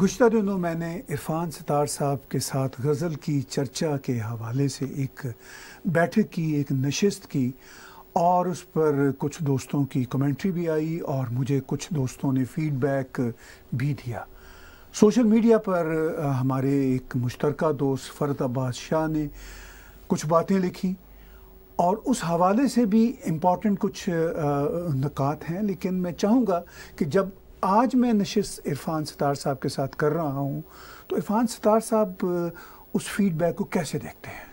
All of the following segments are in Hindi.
गुजत दिनों मैंने इरफान सितार साहब के साथ गज़ल की चर्चा के हवाले से एक बैठक की एक नशस्त की और उस पर कुछ दोस्तों की कमेंट्री भी आई और मुझे कुछ दोस्तों ने फीडबैक भी दिया सोशल मीडिया पर हमारे एक मुश्तरका दोस्त फ़रत अब्बास शाह ने कुछ बातें लिखी और उस हवाले से भी इम्पॉर्टेंट कुछ नक़ात हैं लेकिन मैं चाहूँगा कि जब आज मैं नशिस इरफान सितार साहब के साथ कर रहा हूँ तो इरफान सितार साहब उस फीडबैक को कैसे देखते हैं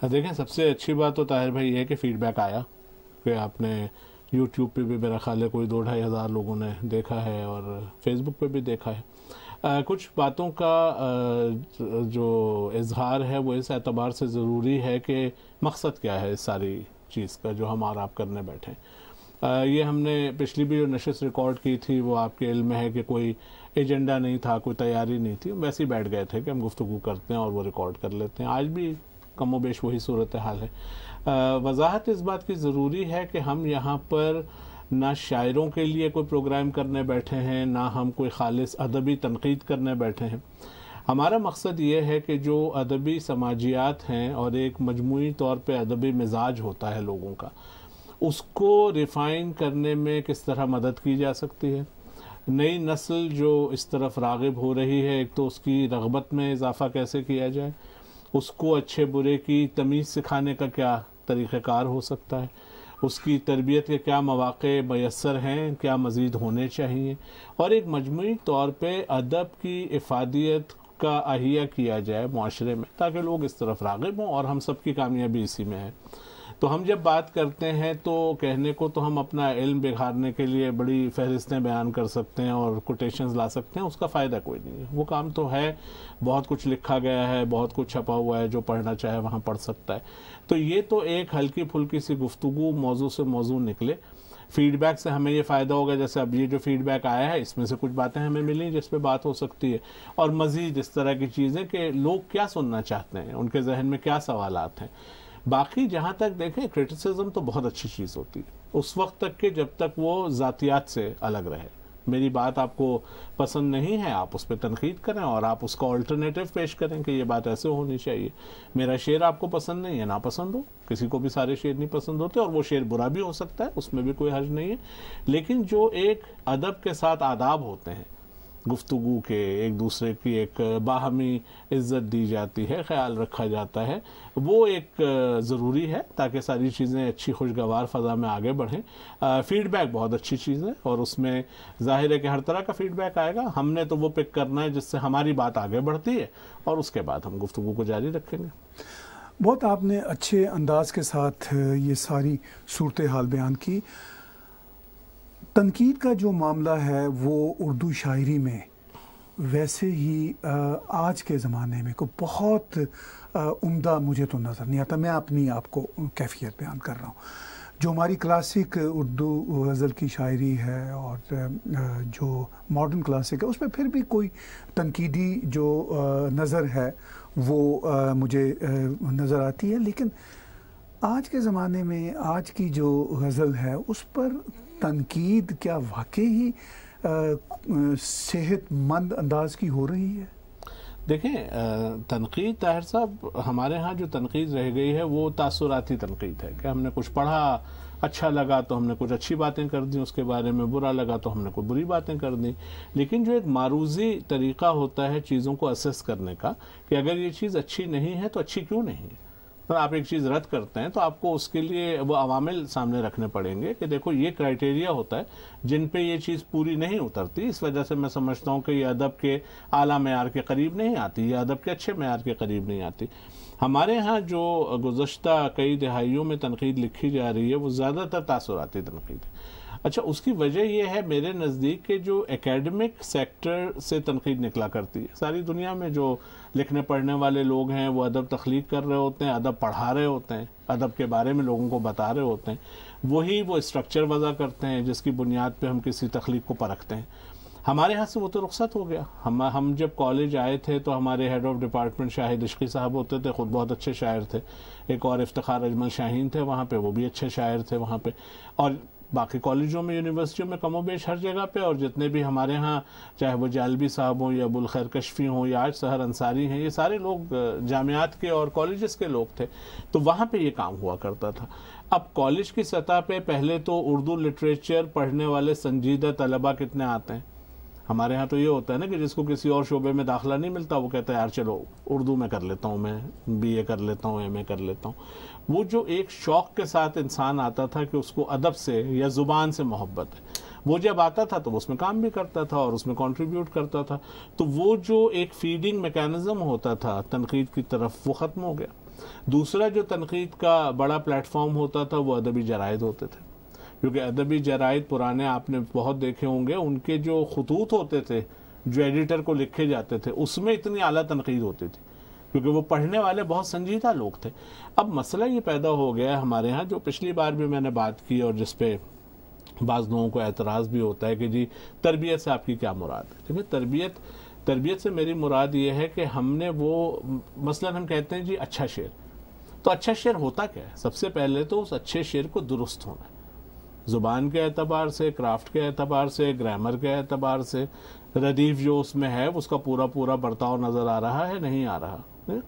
हाँ, देखें सबसे अच्छी बात तो ताहिर भाई है कि फीडबैक आया कि आपने यूट्यूब पे भी मेरा ख्याल है कोई दो ढाई हज़ार लोगों ने देखा है और फेसबुक पे भी देखा है आ, कुछ बातों का आ, जो इजहार है वो इस एतबार से ज़रूरी है कि मकसद क्या है इस सारी चीज़ का जो हम आप करने बैठे हैं ये हमने पिछली भी जो नशस्त रिकॉर्ड की थी वो आपके इल्म है कि कोई एजेंडा नहीं था कोई तैयारी नहीं थी वैसे ही बैठ गए थे कि हम गुफ्तु करते हैं और वो रिकॉर्ड कर लेते हैं आज भी कमो बेश वही सूरत हाल है वजाहत इस बात की ज़रूरी है कि हम यहाँ पर ना शायरों के लिए कोई प्रोग्राम करने बैठे हैं ना हम कोई खालिश अदबी तनकीद करने बैठे हैं हमारा मकसद ये है कि जो अदबी समाजियात हैं और एक मजमू तौर पर अदबी मिजाज होता है लोगों का उसको रिफाइन करने में किस तरह मदद की जा सकती है नई नस्ल जो इस तरफ रागब हो रही है एक तो उसकी रगबत में इजाफ़ा कैसे किया जाए उसको अच्छे बुरे की तमीज़ सिखाने का क्या तरीक़ार हो सकता है उसकी तरबियत के क्या मौाक़े मैसर हैं क्या मज़ीद होने चाहिए और एक मजमू तौर पर अदब की इफादियत का अहिया किया जाए माशरे में ताकि लोग इस तरफ रागब हों और हम सब की कामयाबी इसी में है तो हम जब बात करते हैं तो कहने को तो हम अपना इल्म बिखारने के लिए बड़ी फहरिस्तें बयान कर सकते हैं और कोटेशन ला सकते हैं उसका फ़ायदा कोई नहीं है वो काम तो है बहुत कुछ लिखा गया है बहुत कुछ छपा हुआ है जो पढ़ना चाहे वहाँ पढ़ सकता है तो ये तो एक हल्की फुल्की सी गुफ्तु मौजू से मौजू निकले फीडबैक से हमें ये फ़ायदा होगा जैसे अब ये जो फीडबैक आया है इसमें से कुछ बातें हमें मिली जिस पर बात हो सकती है और मज़ीद इस तरह की चीज़ें कि लोग क्या सुनना चाहते हैं उनके जहन में क्या सवाल हैं बाकी जहाँ तक देखें क्रिटिसिज्म तो बहुत अच्छी चीज़ होती है उस वक्त तक के जब तक वो ज़ातियात से अलग रहे मेरी बात आपको पसंद नहीं है आप उस पर तनकीद करें और आप उसका अल्टरनेटिव पेश करें कि ये बात ऐसे होनी चाहिए मेरा शेर आपको पसंद नहीं है ना पसंद हो किसी को भी सारे शेर नहीं पसंद होते और वो शेर बुरा भी हो सकता है उसमें भी कोई हर्ज नहीं है लेकिन जो एक अदब के साथ आदाब होते हैं गुफ्तु के एक दूसरे की एक बाहमी इज्जत दी जाती है ख्याल रखा जाता है वो एक ज़रूरी है ताकि सारी चीज़ें अच्छी खुशगवार फ़ज़ा में आगे बढ़ें फ़ीडबैक बहुत अच्छी चीज़ है और उसमें जाहिर है कि हर तरह का फ़ीडबैक आएगा हमने तो वो पिक करना है जिससे हमारी बात आगे बढ़ती है और उसके बाद हम गुफ्तु को जारी रखेंगे बहुत आपने अच्छे अंदाज के साथ ये सारी सूरत हाल बयान की तनकीद का जो मामला है वो उर्दू शायरी में वैसे ही आज के ज़माने में को बहुत उम्दा मुझे तो नज़र नहीं आता मैं अपनी आपको कैफियत बयान कर रहा हूँ जो हमारी क्लासिक उर्दू गज़ल की शायरी है और जो मॉडर्न क्लासिक है उसमें फिर भी कोई तनकीदी जो नज़र है वो मुझे नज़र आती है लेकिन आज के ज़माने में आज की जो गज़ल है उस पर तनकीद क्या वाकई ही सेहतमंद अंदाज की हो रही है देखें तनकीद ताहिर साहब हमारे यहाँ जो तनकीद रह गई है वो तासुराती तनकीद है कि हमने कुछ पढ़ा अच्छा लगा तो हमने कुछ अच्छी बातें कर दी उसके बारे में बुरा लगा तो हमने कुछ बुरी बातें कर दी लेकिन जो एक मारूजी तरीका होता है चीज़ों को असेस करने का कि अगर ये चीज़ अच्छी नहीं है तो अच्छी क्यों नहीं है तो आप एक चीज़ रद्द करते हैं तो आपको उसके लिए वो अवामिल सामने रखने पड़ेंगे कि देखो ये क्राइटेरिया होता है जिन पे ये चीज़ पूरी नहीं उतरती इस वजह से मैं समझता हूँ कि ये अदब के आला मैार के करीब नहीं आती ये अदब के अच्छे मैार के करीब नहीं आती हमारे यहाँ जो गुज्त कई दहाइयों में तनकीद लिखी जा रही है वो ज़्यादातर तासराती तनकीद है अच्छा उसकी वजह यह है मेरे नज़दीक के जो एकेडमिक सेक्टर से तनकीद निकला करती है सारी दुनिया में जो लिखने पढ़ने वाले लोग हैं वो अदब तख्लीक कर रहे होते हैं अदब पढ़ा रहे होते हैं अदब के बारे में लोगों को बता रहे होते हैं वही वो स्ट्रक्चर वज़ा करते हैं जिसकी बुनियाद पर हम किसी तख्लीक को परखते हैं हमारे यहाँ से वो तो रुखसत हो गया हम हम जब कॉलेज आए थे तो हमारे head of department Shahid Ishqi साहब होते थे ख़ुद बहुत अच्छे शायर थे एक और इफ्तार अजमल शाहीन थे वहाँ पे वो भी अच्छे शायर थे वहाँ पे और बाकी कॉलेजों में यूनिवर्सिटियों में कमो बेश हर जगह पे और जितने भी हमारे यहाँ चाहे वो जालबी साहब हों या खैर कशफी हों या आज सहर अंसारी हैं ये सारे लोग जामियात के और कॉलेज के लोग थे तो वहाँ पर ये काम हुआ करता था अब कॉलेज की सतह पे पहले तो उर्दू लिटरेचर पढ़ने वाले संजीदा तलबा कितने आते हैं हमारे यहाँ तो ये होता है ना कि जिसको किसी और शोबे में दाखिला नहीं मिलता वो कहता है यार चलो उर्दू में कर लेता हूँ मैं बीए कर लेता हूँ एमए कर लेता हूँ वो जो एक शौक़ के साथ इंसान आता था कि उसको अदब से या ज़ुबान से मोहब्बत है वो जब आता था तो उसमें काम भी करता था और उसमें कॉन्ट्रीब्यूट करता था तो वो जो एक फीडिंग मेकानिज़म होता था तनकीद की तरफ वो ख़त्म हो गया दूसरा जो तनकीद का बड़ा प्लेटफॉर्म होता था वो अदबी जरायद होते थे क्योंकि अदबी जराइद पुराने आपने बहुत देखे होंगे उनके जो खतूत होते थे जो एडिटर को लिखे जाते थे उसमें इतनी अली तनकीद होती थी क्योंकि वो पढ़ने वाले बहुत संजीदा लोग थे अब मसला ये पैदा हो गया हमारे यहाँ जो पिछली बार भी मैंने बात की और जिसपे बाज़ लोगों को एतराज़ भी होता है कि जी तरबियत से आपकी क्या मुराद है देखिए तरबियत तरबियत से मेरी मुराद ये है कि हमने वो मसला हम कहते हैं जी अच्छा शेर तो अच्छा शेर होता क्या है सबसे पहले तो उस अच्छे शेर को दुरुस्त होना है ज़ुबान के अतबार से क्राफ्ट के अतबार से ग्रामर के अतबार से रदीफ जो उसमें है उसका पूरा पूरा बर्ताव नज़र आ रहा है नहीं आ रहा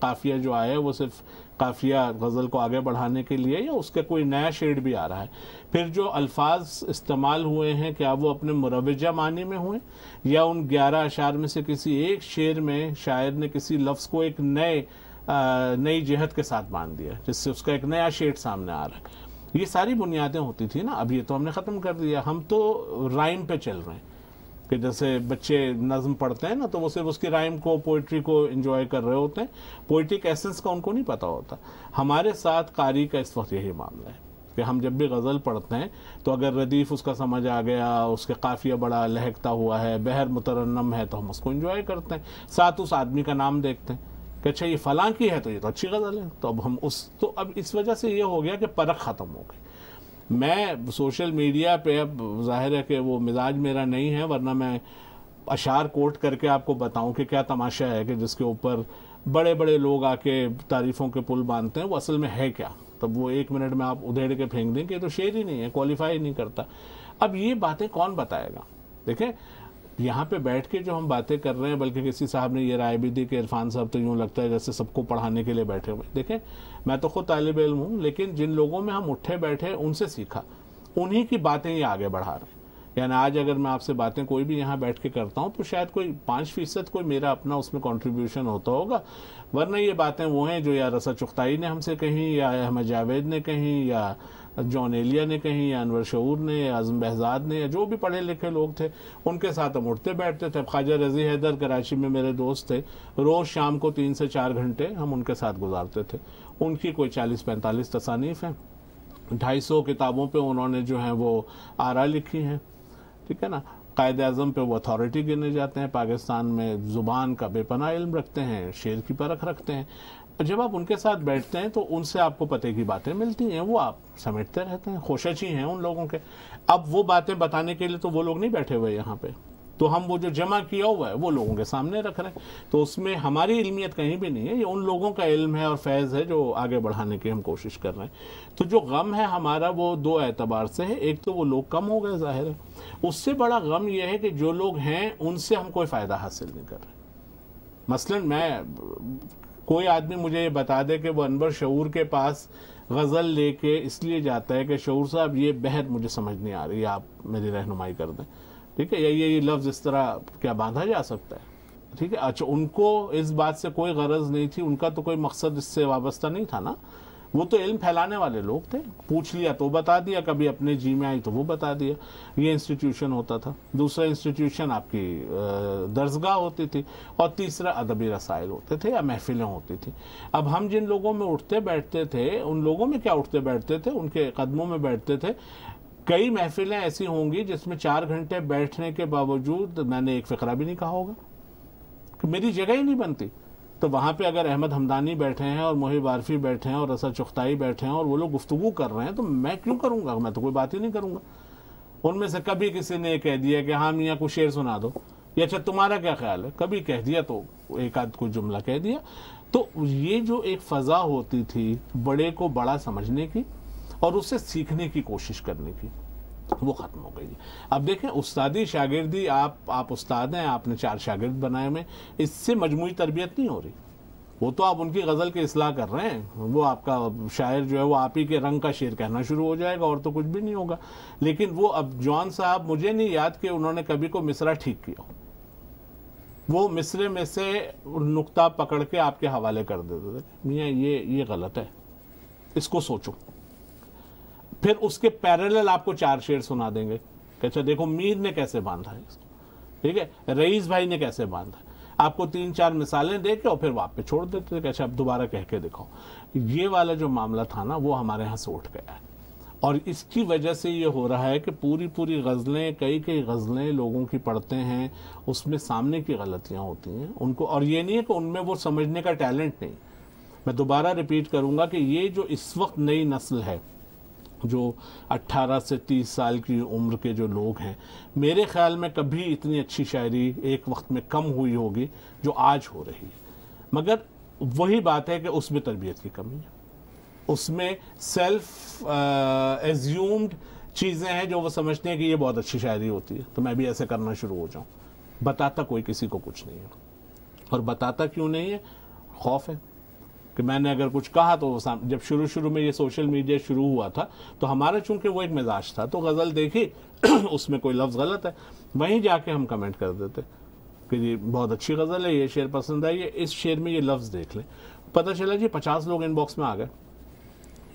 काफिया जो आया है वो सिर्फ काफिया गज़ल को आगे बढ़ाने के लिए या उसका कोई नया शेड भी आ रहा है फिर जो अल्फाज इस्तेमाल हुए हैं क्या वो अपने मुरवजा मानी में हुए या उन ग्यारह अशार में से किसी एक शेर में शायर ने किसी लफ्ज़ को एक नए नई जहत के साथ बांध दिया जिससे उसका एक नया शेड सामने आ रहा है ये सारी बुनियादें होती थी ना अब ये तो हमने ख़त्म कर दिया हम तो राइम पे चल रहे हैं कि जैसे बच्चे नज़म पढ़ते हैं ना तो वो सिर्फ उसकी राइम को पोइट्री को इन्जॉय कर रहे होते हैं पोइट्रिक एसेंस का उनको नहीं पता होता हमारे साथ कारी का इस वक्त यही मामला है कि हम जब भी गज़ल पढ़ते हैं तो अगर रदीफ़ उसका समझ आ गया उसके काफ़िया बड़ा लहकता हुआ है बहर मुतरन्नम है तो हम उसको इन्जॉय करते हैं साथ उस आदमी का नाम देखते हैं कि अच्छा ये फलां की है तो ये तो अच्छी गज़ल है तो अब हम उस तो अब इस वजह से ये हो गया कि परख ख़त्म हो गई मैं सोशल मीडिया पे अब जाहिर है कि वो मिजाज मेरा नहीं है वरना मैं अशार कोट करके आपको बताऊं कि क्या तमाशा है कि जिसके ऊपर बड़े बड़े लोग आके तारीफ़ों के पुल बांधते हैं वो असल में है क्या तब वो एक मिनट में आप उधेड़ के फेंक देंगे तो शेर ही नहीं है क्वालिफाई नहीं करता अब ये बातें कौन बताएगा देखें यहाँ पे बैठ के जो हम बातें कर रहे हैं बल्कि किसी साहब ने ये राय भी दी कि इरफान साहब तो यूँ लगता है जैसे सबको पढ़ाने के लिए बैठे हुए देखें मैं तो खुद तालब इलम हूँ लेकिन जिन लोगों में हम उठे बैठे उनसे सीखा उन्हीं की बातें ये आगे बढ़ा रहे हैं यानी आज अगर मैं आपसे बातें कोई भी यहाँ बैठ के करता हूँ तो शायद कोई पाँच फीसद कोई मेरा अपना उसमें कंट्रीब्यूशन होता होगा वरना ये बातें वो हैं जो या रसा चुख्ताई ने हमसे कहीं या अहमद जावेद ने कहीं या जॉन एलिया ने कहीं या अनवर शूर ने या आजम बहजाद ने या जो भी पढ़े लिखे लोग थे उनके साथ हम उठते बैठते थे ख्वाजा रजी हैदर कराची में मेरे दोस्त थे रोज़ शाम को तीन से चार घंटे हम उनके साथ गुजारते थे उनकी कोई चालीस पैंतालीस तसानीफ हैं ढाई सौ किताबों पर उन्होंने जो है वो आरा लिखी हैं ठीक है ना कायद अजम पे वो अथॉरिटी गिने जाते हैं पाकिस्तान में ज़ुबान का बेपना इल्म रखते हैं शेर की परख रखते हैं जब आप उनके साथ बैठते हैं तो उनसे आपको पते की बातें मिलती हैं वो आप समेटते रहते हैं कोशिश ही हैं उन लोगों के अब वो बातें बताने के लिए तो वो लोग नहीं बैठे हुए यहाँ पे तो हम वो जो जमा किया हुआ है वो लोगों के सामने रख रहे हैं तो उसमें हमारी इल्मियत कहीं भी नहीं है ये उन लोगों का इल्म है और फैज़ है जो आगे बढ़ाने की हम कोशिश कर रहे हैं तो जो गम है हमारा वो दो एतबार से है एक तो वो लोग कम हो गए ज़ाहिर है उससे बड़ा गम यह है कि जो लोग हैं उनसे हम कोई फ़ायदा हासिल नहीं कर रहे मसलन मैं कोई आदमी मुझे ये बता दे कि वो अनवर शूर के पास गज़ल लेके इसलिए जाता है कि शूर साहब ये बेहद मुझे समझ नहीं आ रही आप मेरी रहनुमाई कर दें ठीक है या ये, ये लफ्ज़ इस तरह क्या बांधा जा सकता है ठीक है अच्छा उनको इस बात से कोई गरज नहीं थी उनका तो कोई मकसद इससे वाबस्ता नहीं था ना वो तो इल्म फैलाने वाले लोग थे पूछ लिया तो बता दिया कभी अपने जी में आई तो वो बता दिया ये इंस्टीट्यूशन होता था दूसरा इंस्टीट्यूशन आपकी दर्जगाह होती थी और तीसरा अदबी रसायल होते थे या महफिलें होती थी अब हम जिन लोगों में उठते बैठते थे उन लोगों में क्या उठते बैठते थे उनके कदमों में बैठते थे कई महफिलें ऐसी होंगी जिसमें चार घंटे बैठने के बावजूद मैंने एक फ़करा भी नहीं कहा होगा कि मेरी जगह ही नहीं बनती तो वहाँ पे अगर अहमद हमदानी बैठे हैं और मोहिब आरफी बैठे हैं और रसा चुख्ताई बैठे हैं और वो लोग गुफ्तु कर रहे हैं तो मैं क्यों करूँगा मैं तो कोई बात ही नहीं करूँगा उनमें से कभी किसी ने कह दिया कि हाँ मियाँ को शेर सुना दो या अच्छा तुम्हारा क्या ख्याल है कभी कह दिया तो एक आध को जुमला कह दिया तो ये जो एक फ़ज़ा होती थी बड़े को बड़ा समझने की और उससे सीखने की कोशिश करने की वो ख़त्म हो गई अब देखें उस्तादी शागिर्दी आप आप उस्ताद हैं आपने चार शागिर्द बनाए में इससे मजमू तरबियत नहीं हो रही वो तो आप उनकी गज़ल के असलाह कर रहे हैं वो आपका शायर जो है वो आप ही के रंग का शेर कहना शुरू हो जाएगा और तो कुछ भी नहीं होगा लेकिन वो अब जॉन साहब मुझे नहीं याद कि उन्होंने कभी को मिसरा ठीक किया वो मिसरे में से नुकता पकड़ के आपके हवाले कर देते थे मियाँ ये ये गलत है इसको सोचो फिर उसके पैरेलल आपको चार शेर सुना देंगे अच्छा देखो मीर ने कैसे बांधा है ठीक है रईस भाई ने कैसे बांधा है आपको तीन चार मिसालें दे के और फिर वापस छोड़ देते थे अच्छा अब दोबारा कह के दिखाओ ये वाला जो मामला था ना वो हमारे यहाँ से उठ गया है और इसकी वजह से ये हो रहा है कि पूरी पूरी गज़लें कई कई गज़लें लोगों की पढ़ते हैं उसमें सामने की गलतियाँ होती हैं उनको और ये नहीं है कि उनमें वो समझने का टैलेंट नहीं मैं दोबारा रिपीट करूँगा कि ये जो इस वक्त नई नस्ल है जो 18 से 30 साल की उम्र के जो लोग हैं मेरे ख्याल में कभी इतनी अच्छी शायरी एक वक्त में कम हुई होगी जो आज हो रही है मगर वही बात है कि उसमें तरबियत की कमी है उसमें सेल्फ एज्यूम्ड चीज़ें हैं जो वो समझते हैं कि ये बहुत अच्छी शायरी होती है तो मैं भी ऐसे करना शुरू हो जाऊँ बताता कोई किसी को कुछ नहीं है और बताता क्यों नहीं है खौफ है कि मैंने अगर कुछ कहा तो जब शुरू शुरू में ये सोशल मीडिया शुरू हुआ था तो हमारा चूंकि वो एक मिजाज था तो गज़ल देखी उसमें कोई लफ्ज़ गलत है वहीं जाके हम कमेंट कर देते कि जी बहुत अच्छी गज़ल है ये शेर पसंद आई है इस शेर में ये लफ्ज़ देख लें पता चला जी पचास लोग इनबॉक्स में आ गए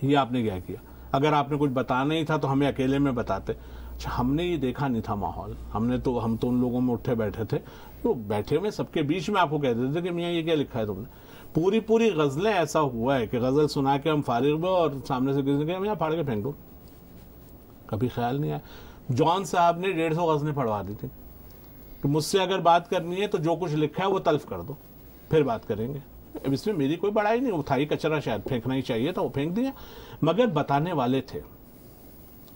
ये आपने क्या किया अगर आपने कुछ बताना ही था तो हमें अकेले में बताते अच्छा हमने ये देखा नहीं था माहौल हमने तो हम तो उन लोगों में उठे बैठे थे तो बैठे में सबके बीच में आपको कह देते थे कि मियाँ ये क्या लिखा है तुमने पूरी पूरी गज़लें ऐसा हुआ है कि गज़ल सुना के हम फारिग हुए और सामने से किसी ने कहा फाड़ के फेंक दो कभी ख्याल नहीं आया जॉन साहब ने डेढ़ सौ गज़लें पढ़वा दी थी कि मुझसे अगर बात करनी है तो जो कुछ लिखा है वो तल्फ कर दो फिर बात करेंगे अब इसमें मेरी कोई बड़ाई नहीं उठाई कचरा शायद फेंकना ही चाहिए था वो फेंक दिया मगर बताने वाले थे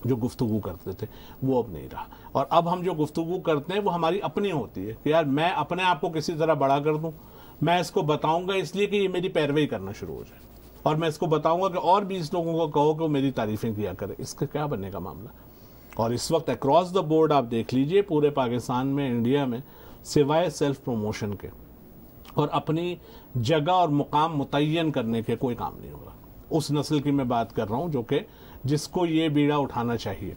जो गुफ्तु करते थे वो अब नहीं रहा और अब हम जो गुफ्तु करते हैं वो हमारी अपनी होती है कि यार मैं अपने आप को किसी तरह बड़ा कर दूँ मैं इसको बताऊंगा इसलिए कि ये मेरी पैरवी करना शुरू हो जाए और मैं इसको बताऊंगा कि और बीस लोगों को कहो कि वो मेरी तारीफें किया करें इसका क्या बनने का मामला और इस वक्त अक्रॉस द बोर्ड आप देख लीजिए पूरे पाकिस्तान में इंडिया में सिवाय सेल्फ प्रमोशन के और अपनी जगह और मुकाम मुतन करने के कोई काम नहीं हो रहा उस नस्ल की मैं बात कर रहा हूँ जो कि जिसको ये बीड़ा उठाना चाहिए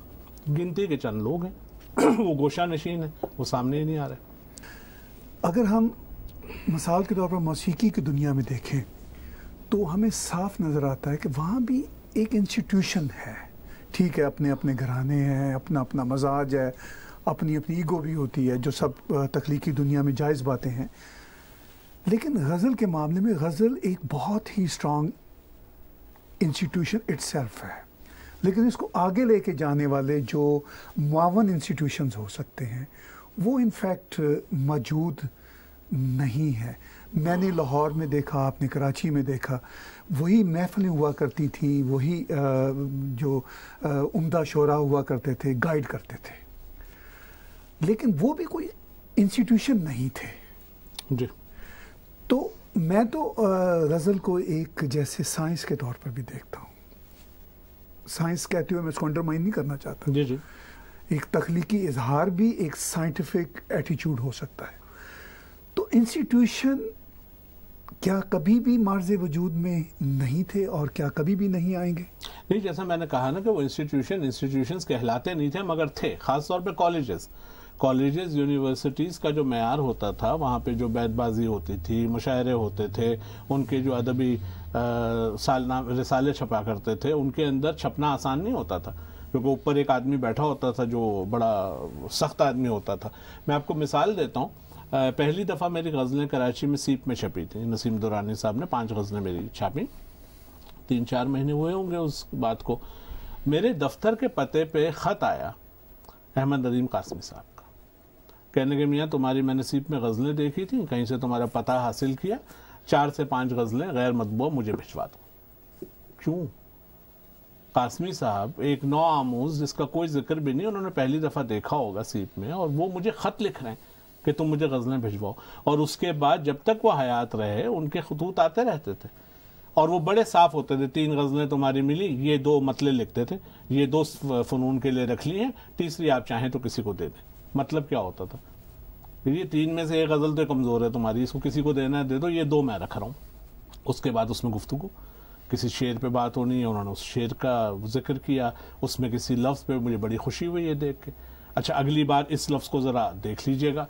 गिनती के चंद लोग हैं वो गोशा नशीन है वो सामने ही नहीं आ रहे अगर हम मिसाल के तौर पर मौसीकी की दुनिया में देखें तो हमें साफ नज़र आता है कि वहाँ भी एक इंस्टीट्यूशन है ठीक है अपने अपने घराने हैं अपना अपना मजाज है अपनी अपनी ईगो भी होती है जो सब तख्लीकी दुनिया में जायज़ बातें हैं लेकिन गज़ल के मामले में गज़ल एक बहुत ही स्ट्रॉन्ग इंस्टीट्यूशन इट्सल्फ है लेकिन इसको आगे लेके जाने वाले जो मावन इंस्टीट्यूशंस हो सकते हैं वो इनफैक्ट मौजूद नहीं है मैंने लाहौर में देखा आपने कराची में देखा वही महफिलें हुआ करती थी वही जो उम्दा शोरा हुआ करते थे गाइड करते थे लेकिन वो भी कोई इंस्टीट्यूशन नहीं थे जी तो मैं तो गज़ल को एक जैसे साइंस के तौर पर भी देखता हूँ साइंस कहते हुए मैं इसको अंडरमाइन नहीं करना चाहता जी जी एक तख्लीकी इजहार भी एक साइंटिफिक एटीट्यूड हो सकता है इंस्टीट्यूशन क्या कभी भी मार्ज वजूद में नहीं थे और क्या कभी भी नहीं आएंगे नहीं जैसा मैंने कहा ना कि वो इंस्टीट्यूशन इंस्टीट्यूशंस कहलाते नहीं थे मगर थे खासतौर पर कॉलेजेस कॉलेजेस यूनिवर्सिटीज़ का जो मैार होता था वहाँ पे जो बैतबाजी होती थी मुशायरे होते थे उनके जो अदबी सालनाम रिसाले छपा करते थे उनके अंदर छपना आसान नहीं होता था क्योंकि ऊपर एक आदमी बैठा होता था जो बड़ा सख्त आदमी होता था मैं आपको मिसाल देता हूँ पहली दफ़ा मेरी गज़लें कराची में सीप में छपी थी नसीम दुरानी साहब ने पांच गज़लें मेरी छापी तीन चार महीने हुए होंगे उस बात को मेरे दफ्तर के पते पे ख़त आया अहमद नदीम कासमी साहब का कहने के मियाँ तुम्हारी मैंने सीप में गज़लें देखी थी कहीं से तुम्हारा पता हासिल किया चार से पाँच गज़लें गैर मतबू मुझे भिजवा दो क्यों कासमी साहब एक नौ आमोज जिसका कोई जिक्र भी नहीं उन्होंने पहली दफ़ा देखा होगा सीप में और वो मुझे ख़त लिख रहे हैं कि तुम मुझे गज़लें भिजवाओ और उसके बाद जब तक वो हयात रहे उनके खतूत आते रहते थे और वो बड़े साफ होते थे तीन गज़लें तुम्हारी मिली ये दो मतले लिखते थे ये दो फ़नून के लिए रख ली हैं तीसरी आप चाहें तो किसी को दे दें मतलब क्या होता था ये तीन में से एक गज़ल तो कमज़ोर है तुम्हारी इसको किसी को देना है दे दो ये दो मैं रख रहा हूँ उसके बाद उसमें गुफ्तु किसी शेर पे बात होनी है उन्होंने उस शेर का जिक्र किया उसमें किसी लफ्ज़ पे मुझे बड़ी खुशी हुई है देख के अच्छा अगली बार इस लफ्ज़ को ज़रा देख लीजिएगा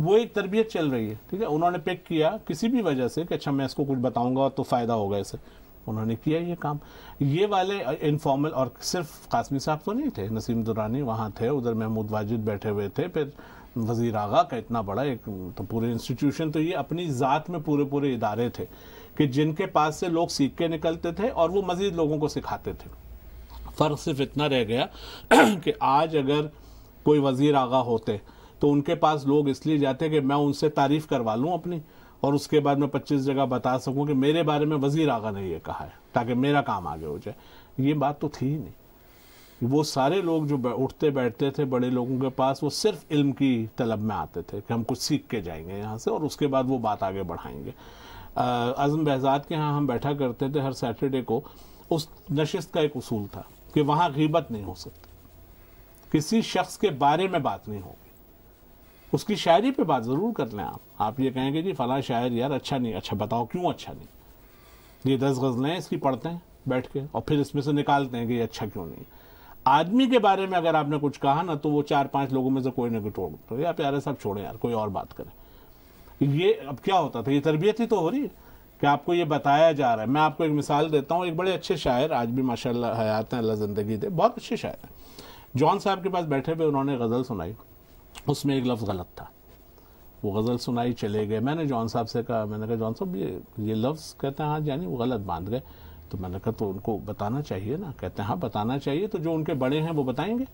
वो एक तरबियत चल रही है ठीक है उन्होंने पिक किया किसी भी वजह से कि अच्छा मैं इसको कुछ बताऊंगा तो फ़ायदा होगा इसे उन्होंने किया ये काम ये वाले इनफॉर्मल और सिर्फ कासमी साहब तो नहीं थे नसीम दुरानी वहाँ थे उधर महमूद वाजिद बैठे हुए थे फिर वजीर आगा का इतना बड़ा एक तो पूरे इंस्टीट्यूशन तो ये अपनी ज़ात में पूरे पूरे इदारे थे कि जिनके पास से लोग सीख के निकलते थे और वो मज़ीद लोगों को सिखाते थे फ़र्क सिर्फ इतना रह गया कि आज अगर कोई वज़ीर आगा होते तो उनके पास लोग इसलिए जाते हैं कि मैं उनसे तारीफ करवा लूँ अपनी और उसके बाद मैं पच्चीस जगह बता सकूँ कि मेरे बारे में वजीर आगा ने यह कहा है ताकि मेरा काम आगे हो जाए ये बात तो थी ही नहीं वो सारे लोग जो उठते बैठते थे बड़े लोगों के पास वो सिर्फ इल्म की तलब में आते थे कि हम कुछ सीख के जाएंगे यहाँ से और उसके बाद वो बात आगे बढ़ाएंगे अज़म बहजाद के यहाँ हम बैठा करते थे हर सैटरडे को उस नशस्त का एक उसूल था कि वहाँ गीबत नहीं हो सकती किसी शख्स के बारे में बात नहीं होगी उसकी शायरी पे बात ज़रूर कर लें आप आप ये कहेंगे जी फ़ला शायर यार अच्छा नहीं अच्छा बताओ क्यों अच्छा नहीं ये दस गज़लें इसकी पढ़ते हैं बैठ के और फिर इसमें से निकालते हैं कि ये अच्छा क्यों नहीं आदमी के बारे में अगर आपने कुछ कहा ना तो वो चार पांच लोगों में से कोई ना कोई तोड़ तो यार प्यारे साहब छोड़े यार कोई और बात करें ये अब क्या होता था ये तरबियत ही तो हो रही है कि आपको ये बताया जा रहा है मैं आपको एक मिसाल देता हूँ एक बड़े अच्छे शायर आज भी माशाल्लाह हयात हैं अल्लाह ज़िंदगी दे बहुत अच्छे शायर हैं जॉन साहब के पास बैठे हुए उन्होंने गज़ल सुनाई उसमें एक लफ्ज़ गलत था वो गज़ल सुनाई चले गए मैंने जॉन साहब से कहा मैंने कहा जॉन साहब ये ये लफ्ज़ कहते हैं हाँ यानी हाँ वो गलत बांध गए तो मैंने कहा तो उनको बताना चाहिए ना कहते हैं हाँ बताना चाहिए तो जो उनके बड़े हैं वो बताएंगे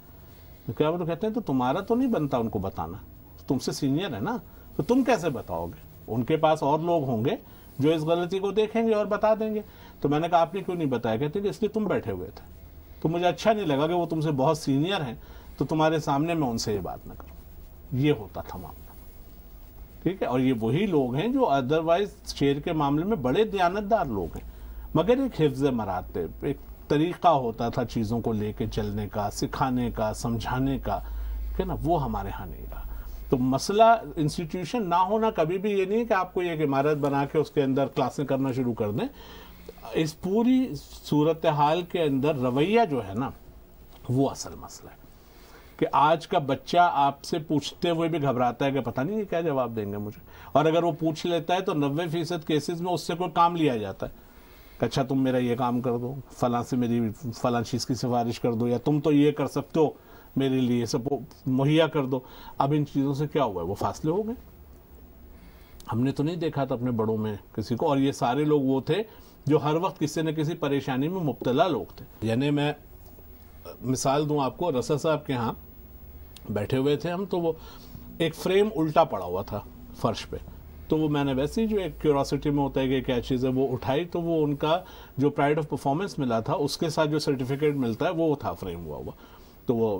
तो क्या वो कहते हैं तो तुम्हारा तो नहीं बनता उनको बताना तो तुमसे सीनियर है ना तो तुम कैसे बताओगे उनके पास और लोग होंगे जो इस गलती को देखेंगे और बता देंगे तो मैंने कहा आपने क्यों नहीं बताया कहते कि इसलिए तुम बैठे हुए थे तो मुझे अच्छा नहीं लगा कि वो तुमसे बहुत सीनियर हैं तो तुम्हारे सामने मैं उनसे ये बात ना करूँ ये होता था मामला ठीक है और ये वही लोग हैं जो अदरवाइज शेर के मामले में बड़े दयानतदार लोग हैं मगर एक हिफ्ज मराते एक तरीका होता था चीज़ों को लेके चलने का सिखाने का समझाने का ठीक है ना वो हमारे यहाँ नहीं रहा तो मसला इंस्टीट्यूशन ना होना कभी भी ये नहीं है कि आपको एक इमारत बना के उसके अंदर क्लासें करना शुरू कर दें इस पूरी सूरत हाल के अंदर रवैया जो है ना वो असल मसला है कि आज का बच्चा आपसे पूछते हुए भी घबराता है कि पता नहीं क्या जवाब देंगे मुझे और अगर वो पूछ लेता है तो नब्बे फीसद केसेज में उससे कोई काम लिया जाता है अच्छा तुम मेरा ये काम कर दो फलां से मेरी फलां चीज़ की सिफारिश कर दो या तुम तो ये कर सकते हो मेरे लिए सब मुहैया कर दो अब इन चीज़ों से क्या हुआ वो फासले हो गए हमने तो नहीं देखा था अपने बड़ों में किसी को और ये सारे लोग वो थे जो हर वक्त किसी न किसी परेशानी में मुबतला लोग थे यानी मैं मिसाल दूं आपको रसा साहब के यहाँ बैठे हुए थे हम तो वो एक फ्रेम उल्टा पड़ा हुआ था फर्श पे तो वो मैंने वैसे ही जो एक क्यूरोसिटी में होता है कि क्या चीज़ है वो उठाई तो वो उनका जो प्राइड ऑफ परफॉर्मेंस मिला था उसके साथ जो सर्टिफिकेट मिलता है वो था फ्रेम हुआ हुआ तो वो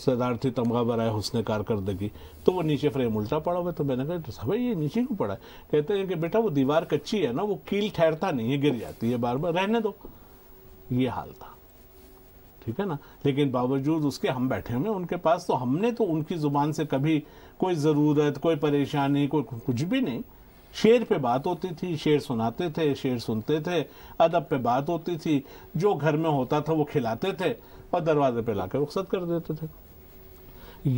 सरदार थी तमगा बराए हुसन कारकरदगी तो वो नीचे फ्रेम उल्टा पड़ा हुआ तो मैंने कहा भाई ये नीचे क्यों पड़ा है कहते हैं कि बेटा वो दीवार कच्ची है ना वो कील ठहरता नहीं है गिर जाती है बार बार रहने दो ये हाल था ठीक है ना लेकिन बावजूद उसके हम बैठे हुए उनके पास तो हमने तो उनकी ज़ुबान से कभी कोई ज़रूरत कोई परेशानी कोई कुछ भी नहीं शेर पे बात होती थी शेर सुनाते थे शेर सुनते थे अदब पे बात होती थी जो घर में होता था वो खिलाते थे और दरवाजे पे लाकर रुख्सत कर देते थे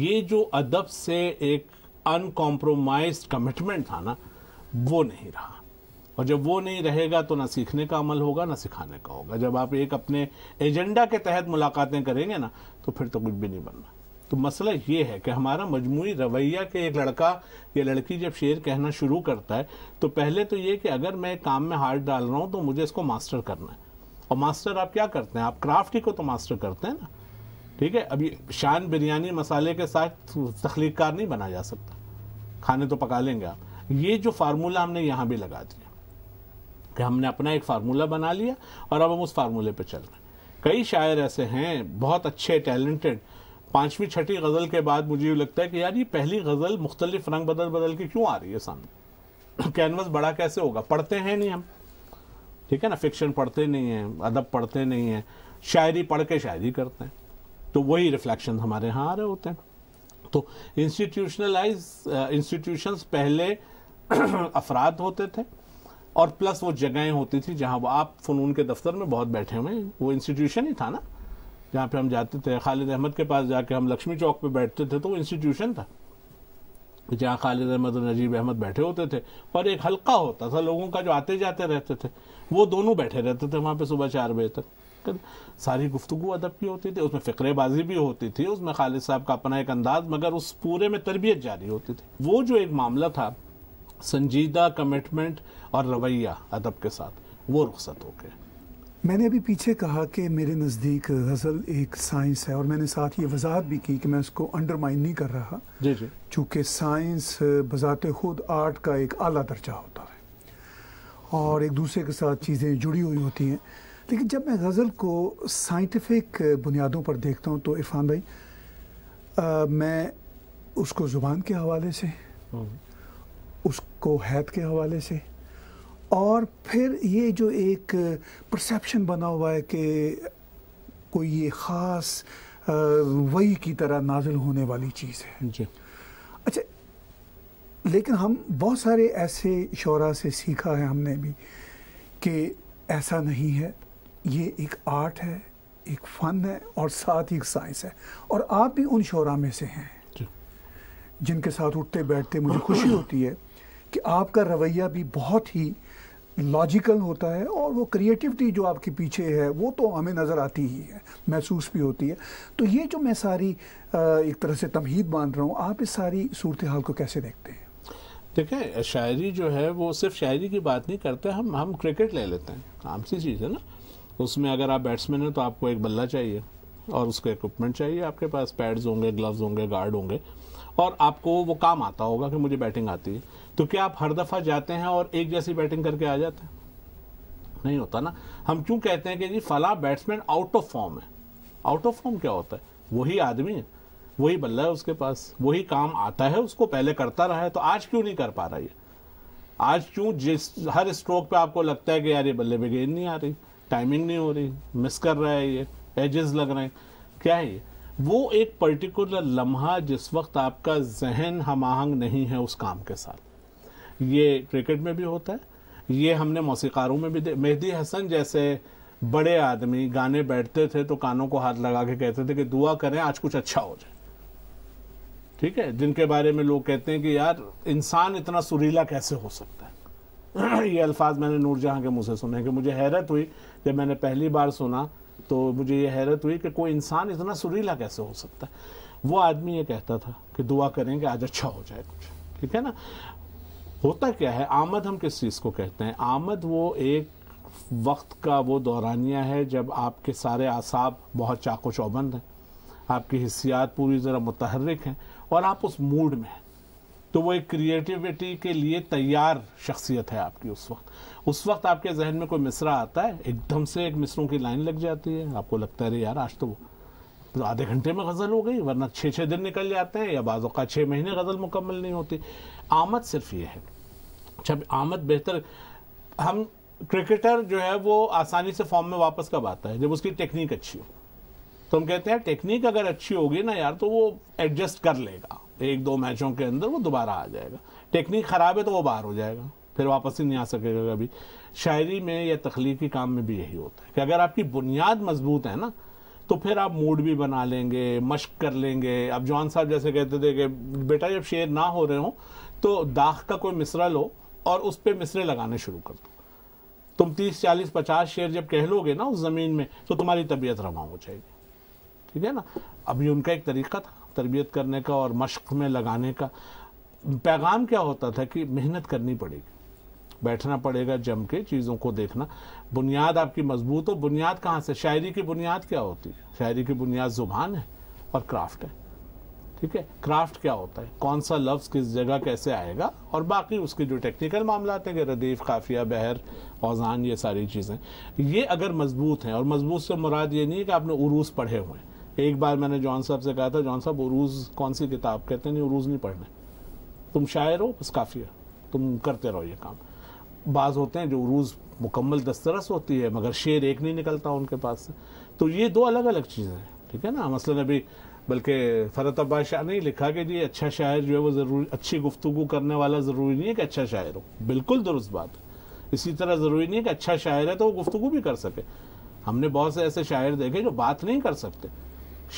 ये जो अदब से एक अनकॉम्प्रोमाइज कमिटमेंट था ना वो नहीं रहा और जब वो नहीं रहेगा तो ना सीखने का अमल होगा ना सिखाने का होगा जब आप एक अपने एजेंडा के तहत मुलाकातें करेंगे ना तो फिर तो कुछ भी नहीं बनना तो मसला ये है कि हमारा मजमू रवैया के एक लड़का या लड़की जब शेर कहना शुरू करता है तो पहले तो ये कि अगर मैं काम में हार्ट डाल रहा हूँ तो मुझे इसको मास्टर करना है और मास्टर आप क्या करते हैं आप क्राफ्ट ही को तो मास्टर करते हैं ना ठीक है अभी शान बिरयानी मसाले के साथ तख्लीकार नहीं बना जा सकता खाने तो पका लेंगे आप ये जो फार्मूला हमने यहाँ भी लगा दिया कि हमने अपना एक फार्मूला बना लिया और अब हम उस फार्मूले पर चल रहे हैं कई शायर ऐसे हैं बहुत अच्छे टैलेंटेड पाँचवीं छठी गज़ल के बाद मुझे ये लगता है कि यार ये पहली गज़ल मुख्तलिफ रंग बदल बदल के क्यों आ रही है सामने कैनवस बड़ा कैसे होगा पढ़ते हैं नहीं हम ठीक है ना फिक्शन पढ़ते नहीं हैं अदब पढ़ते नहीं हैं शायरी पढ़ के शायरी करते हैं तो वही रिफ्लेक्शन हमारे यहाँ आ रहे होते हैं तो इंस्टीट्यूशनलाइज इंस्टीट्यूशंस पहले अफराद होते थे और प्लस वो जगहें होती थी जहाँ वो आप फ़नून के दफ्तर में बहुत बैठे हुए हैं वो इंस्टीट्यूशन ही था ना जहाँ पे हम जाते थे खालिद अहमद के पास जाके हम लक्ष्मी चौक पे बैठते थे तो वो इंस्टीट्यूशन था जहाँ खालिद अहमद और नजीब अहमद बैठे होते थे पर एक हल्का होता था लोगों का जो आते जाते रहते थे वो दोनों बैठे रहते थे वहाँ पे सुबह चार बजे तक सारी गुफ्तु अदब की होती थी उसमें फकरेबाजी भी होती थी उसमें खालिद साहब का अपना एक अंदाज मगर उस पूरे में तरबियत जारी होती थी वो जो एक मामला था संजीदा कमिटमेंट और रवैया अदब के साथ वो रुखसत हो गए मैंने अभी पीछे कहा कि मेरे नज़दीक गज़ल एक साइंस है और मैंने साथ ये वजाहत भी की कि मैं उसको अंडरमाइन नहीं कर रहा जी जी चूँकि साइंस बजात खुद आर्ट का एक आला दर्जा होता है और एक दूसरे के साथ चीज़ें जुड़ी हुई होती हैं लेकिन जब मैं गज़ल को साइंटिफिक बुनियादों पर देखता हूँ तो इरफान भाई आ, मैं उसको ज़ुबान के हवाले से हम्म। उसको हैत के हवाले से और फिर ये जो एक परसेप्शन बना हुआ है कि कोई ये ख़ास वही की तरह नाजिल होने वाली चीज़ है जी अच्छा लेकिन हम बहुत सारे ऐसे शरा से सीखा है हमने भी कि ऐसा नहीं है ये एक आर्ट है एक फ़न है और साथ ही एक साइंस है और आप भी उन शरा में से हैं जिनके साथ उठते बैठते मुझे खुशी होती है कि आपका रवैया भी बहुत ही लॉजिकल होता है और वो क्रिएटिविटी जो आपके पीछे है वो तो हमें नज़र आती ही है महसूस भी होती है तो ये जो मैं सारी एक तरह से तमहीद मान रहा हूँ आप इस सारी सूरत हाल को कैसे देखते हैं देखें शायरी जो है वो सिर्फ शायरी की बात नहीं करते हम हम क्रिकेट ले लेते हैं आम सी चीज़ है ना उसमें अगर आप बैट्समैन हैं तो आपको एक बल्ला चाहिए और उसका इक्विपमेंट चाहिए आपके पास पैड्स होंगे ग्लव्स होंगे गार्ड होंगे और आपको वो काम आता होगा कि मुझे बैटिंग आती है तो क्या आप हर दफ़ा जाते हैं और एक जैसी बैटिंग करके आ जाते हैं नहीं होता ना हम क्यों कहते हैं कि जी फला बैट्समैन आउट ऑफ फॉर्म है आउट ऑफ फॉर्म क्या होता है वही आदमी है वही बल्ला है उसके पास वही काम आता है उसको पहले करता रहा है तो आज क्यों नहीं कर पा रहा ये आज क्यों जिस हर स्ट्रोक पे आपको लगता है कि यार ये बल्ले पे गेंद नहीं आ रही टाइमिंग नहीं हो रही मिस कर रहा है ये एजेस लग रहे हैं क्या है ये वो एक पर्टिकुलर लम्हा जिस वक्त आपका जहन हम आहंग नहीं है उस काम के साथ ये क्रिकेट में भी होता है ये हमने मौसीकारों में भी मेहदी हसन जैसे बड़े आदमी गाने बैठते थे तो कानों को हाथ लगा के कहते थे कि दुआ करें आज कुछ अच्छा हो जाए ठीक है जिनके बारे में लोग कहते हैं कि यार इंसान इतना सुरीला कैसे हो सकता है ये अल्फाज मैंने नूरजहां के मुँह से सुने कि मुझे हैरत हुई जब मैंने पहली बार सुना तो मुझे ये हैरत हुई कि कोई इंसान इतना सुरीला कैसे हो सकता है वो आदमी ये कहता था कि दुआ करें कि आज अच्छा हो जाए कुछ ठीक है ना होता क्या है आमद हम किस चीज़ को कहते हैं आमद वो एक वक्त का वो दौरानिया है जब आपके सारे आसाब बहुत चाको चौबंद हैं आपकी हिस्सियात पूरी तरह मुतहरक हैं और आप उस मूड में हैं तो वो एक क्रिएटिविटी के लिए तैयार शख्सियत है आपकी उस वक्त उस वक्त आपके जहन में कोई मिसरा आता है एकदम से एक मिसरों की लाइन लग जाती है आपको लगता है यार आज तो वो तो आधे घंटे में गज़ल हो गई वरना छः छः दिन निकल जाते हैं या बाज़ों का छः महीने गज़ल मुकम्मल नहीं होती आमद सिर्फ ये है जब आमद बेहतर हम क्रिकेटर जो है वो आसानी से फॉर्म में वापस कब आता है जब उसकी टेक्निक अच्छी हो तो हम कहते हैं टेक्निक अगर अच्छी होगी ना यार तो वो एडजस्ट कर लेगा एक दो मैचों के अंदर वो दोबारा आ जाएगा टेक्निक ख़राब है तो वो बाहर हो जाएगा फिर वापस ही नहीं आ सकेगा कभी शायरी में या तख्लीकी काम में भी यही होता है कि अगर आपकी बुनियाद मजबूत है ना तो फिर आप मूड भी बना लेंगे मश्क कर लेंगे अब जॉन साहब जैसे कहते थे कि बेटा जब शेर ना हो रहे हो तो दाख का कोई मिसरा लो और उस पर मिसरे लगाने शुरू कर दो तुम तीस चालीस पचास शेर जब कह लोगे ना उस ज़मीन में तो तुम्हारी तबीयत रवा हो जाएगी ठीक है ना अब ये उनका एक तरीका था तरबियत करने का और मश्क में लगाने का पैगाम क्या होता था कि मेहनत करनी पड़ेगी बैठना पड़ेगा जम के चीज़ों को देखना बुनियाद आपकी मजबूत हो बुनियाद कहाँ से शायरी की बुनियाद क्या होती है शायरी की बुनियाद ज़ुबान है और क्राफ्ट है ठीक है क्राफ्ट क्या होता है कौन सा लफ्ज़ किस जगह कैसे आएगा और बाकी उसके जो टेक्निकल मामला हैं रदीफ काफिया बहर औजान ये सारी चीज़ें ये अगर मजबूत हैं और मजबूत से मुराद ये नहीं है कि आपने उरूस पढ़े हुए हैं एक बार मैंने जॉन साहब से कहा था जॉन साहब उरूज कौन सी किताब कहते हैं नहीं उरूज नहीं पढ़ने तुम शायर हो बस काफ़ी है तुम करते रहो ये काम बाज होते हैं जो उरूज मुकम्मल दस्तरस होती है मगर शेर एक नहीं निकलता उनके पास से तो ये दो अलग अलग चीज़ें हैं ठीक है ना मसलन अभी बल्कि फ़रत अब्बास शाह ने लिखा कि जी अच्छा शायर जो है वो ज़रूरी अच्छी गुफ्तु करने वाला ज़रूरी नहीं है कि अच्छा शायर हो बिल्कुल दुरुस्त बात है इसी तरह ज़रूरी नहीं है कि अच्छा शायर है तो वो गुफ्तु भी कर सके हमने बहुत से ऐसे शायर देखे जो बात नहीं कर सकते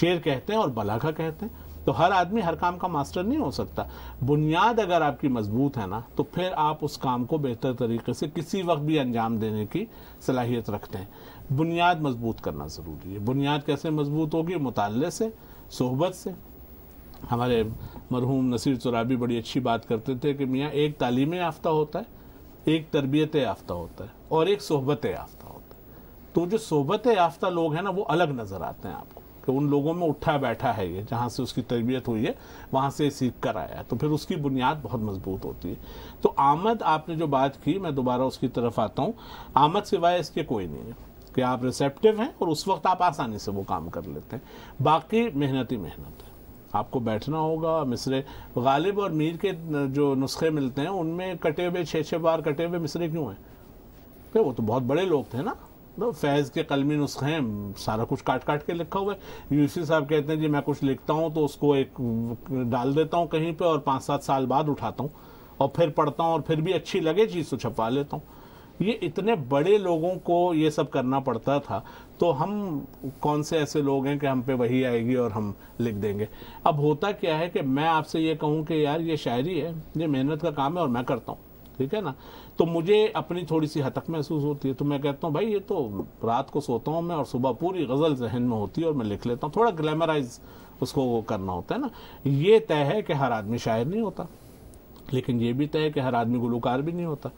शेर कहते हैं और बलाखा कहते हैं तो हर आदमी हर काम का मास्टर नहीं हो सकता बुनियाद अगर आपकी मजबूत है ना तो फिर आप उस काम को बेहतर तरीके से किसी वक्त भी अंजाम देने की सलाहियत रखते हैं बुनियाद मजबूत करना ज़रूरी है बुनियाद कैसे मजबूत होगी मुताले से सोहबत से हमारे मरहूम नसीर चुराबी बड़ी अच्छी बात करते थे कि मियाँ एक तालीम याफ्ता होता है एक तरबियत याफ्ता होता है और एक सोहबत याफ्ता होता है तो जो सोहबत याफ्ता लोग हैं ना वो अलग नज़र आते हैं आपको तो उन लोगों में उठा बैठा है ये जहाँ से उसकी तरबियत हुई है वहाँ से सीख कर आया तो फिर उसकी बुनियाद बहुत मजबूत होती है तो आमद आपने जो बात की मैं दोबारा उसकी तरफ आता हूँ आमद सिवाय इसके कोई नहीं है कि आप रिसेप्टिव हैं और उस वक्त आप आसानी से वो काम कर लेते हैं बाकी मेहनत ही मेहनत है आपको बैठना होगा मिसरे गालिब और मीर के जो नुस्खे मिलते हैं उनमें कटे हुए छः छः बार कटे हुए मिसरे क्यों हैं वो तो बहुत बड़े लोग थे ना तो फैज़ के कलमी नुस्खे हैं सारा कुछ काट काट के लिखा हुआ है यूसी साहब कहते हैं जी मैं कुछ लिखता हूँ तो उसको एक डाल देता हूँ कहीं पे और पाँच सात साल बाद उठाता हूँ और फिर पढ़ता हूँ और फिर भी अच्छी लगे चीज़ तो छपवा लेता हूँ ये इतने बड़े लोगों को ये सब करना पड़ता था तो हम कौन से ऐसे लोग हैं कि हम पे वही आएगी और हम लिख देंगे अब होता क्या है कि मैं आपसे ये कहूँ कि यार ये शायरी है ये मेहनत का काम है और मैं करता हूँ ठीक है ना तो मुझे अपनी थोड़ी सी हतक महसूस होती है तो मैं कहता हूँ भाई ये तो रात को सोता हूँ मैं और सुबह पूरी गज़ल जहन में होती है और मैं लिख लेता हूँ थोड़ा ग्लैमराइज उसको वो करना होता है ना ये तय है कि हर आदमी शायर नहीं होता लेकिन ये भी तय है कि हर आदमी गुलकार भी नहीं होता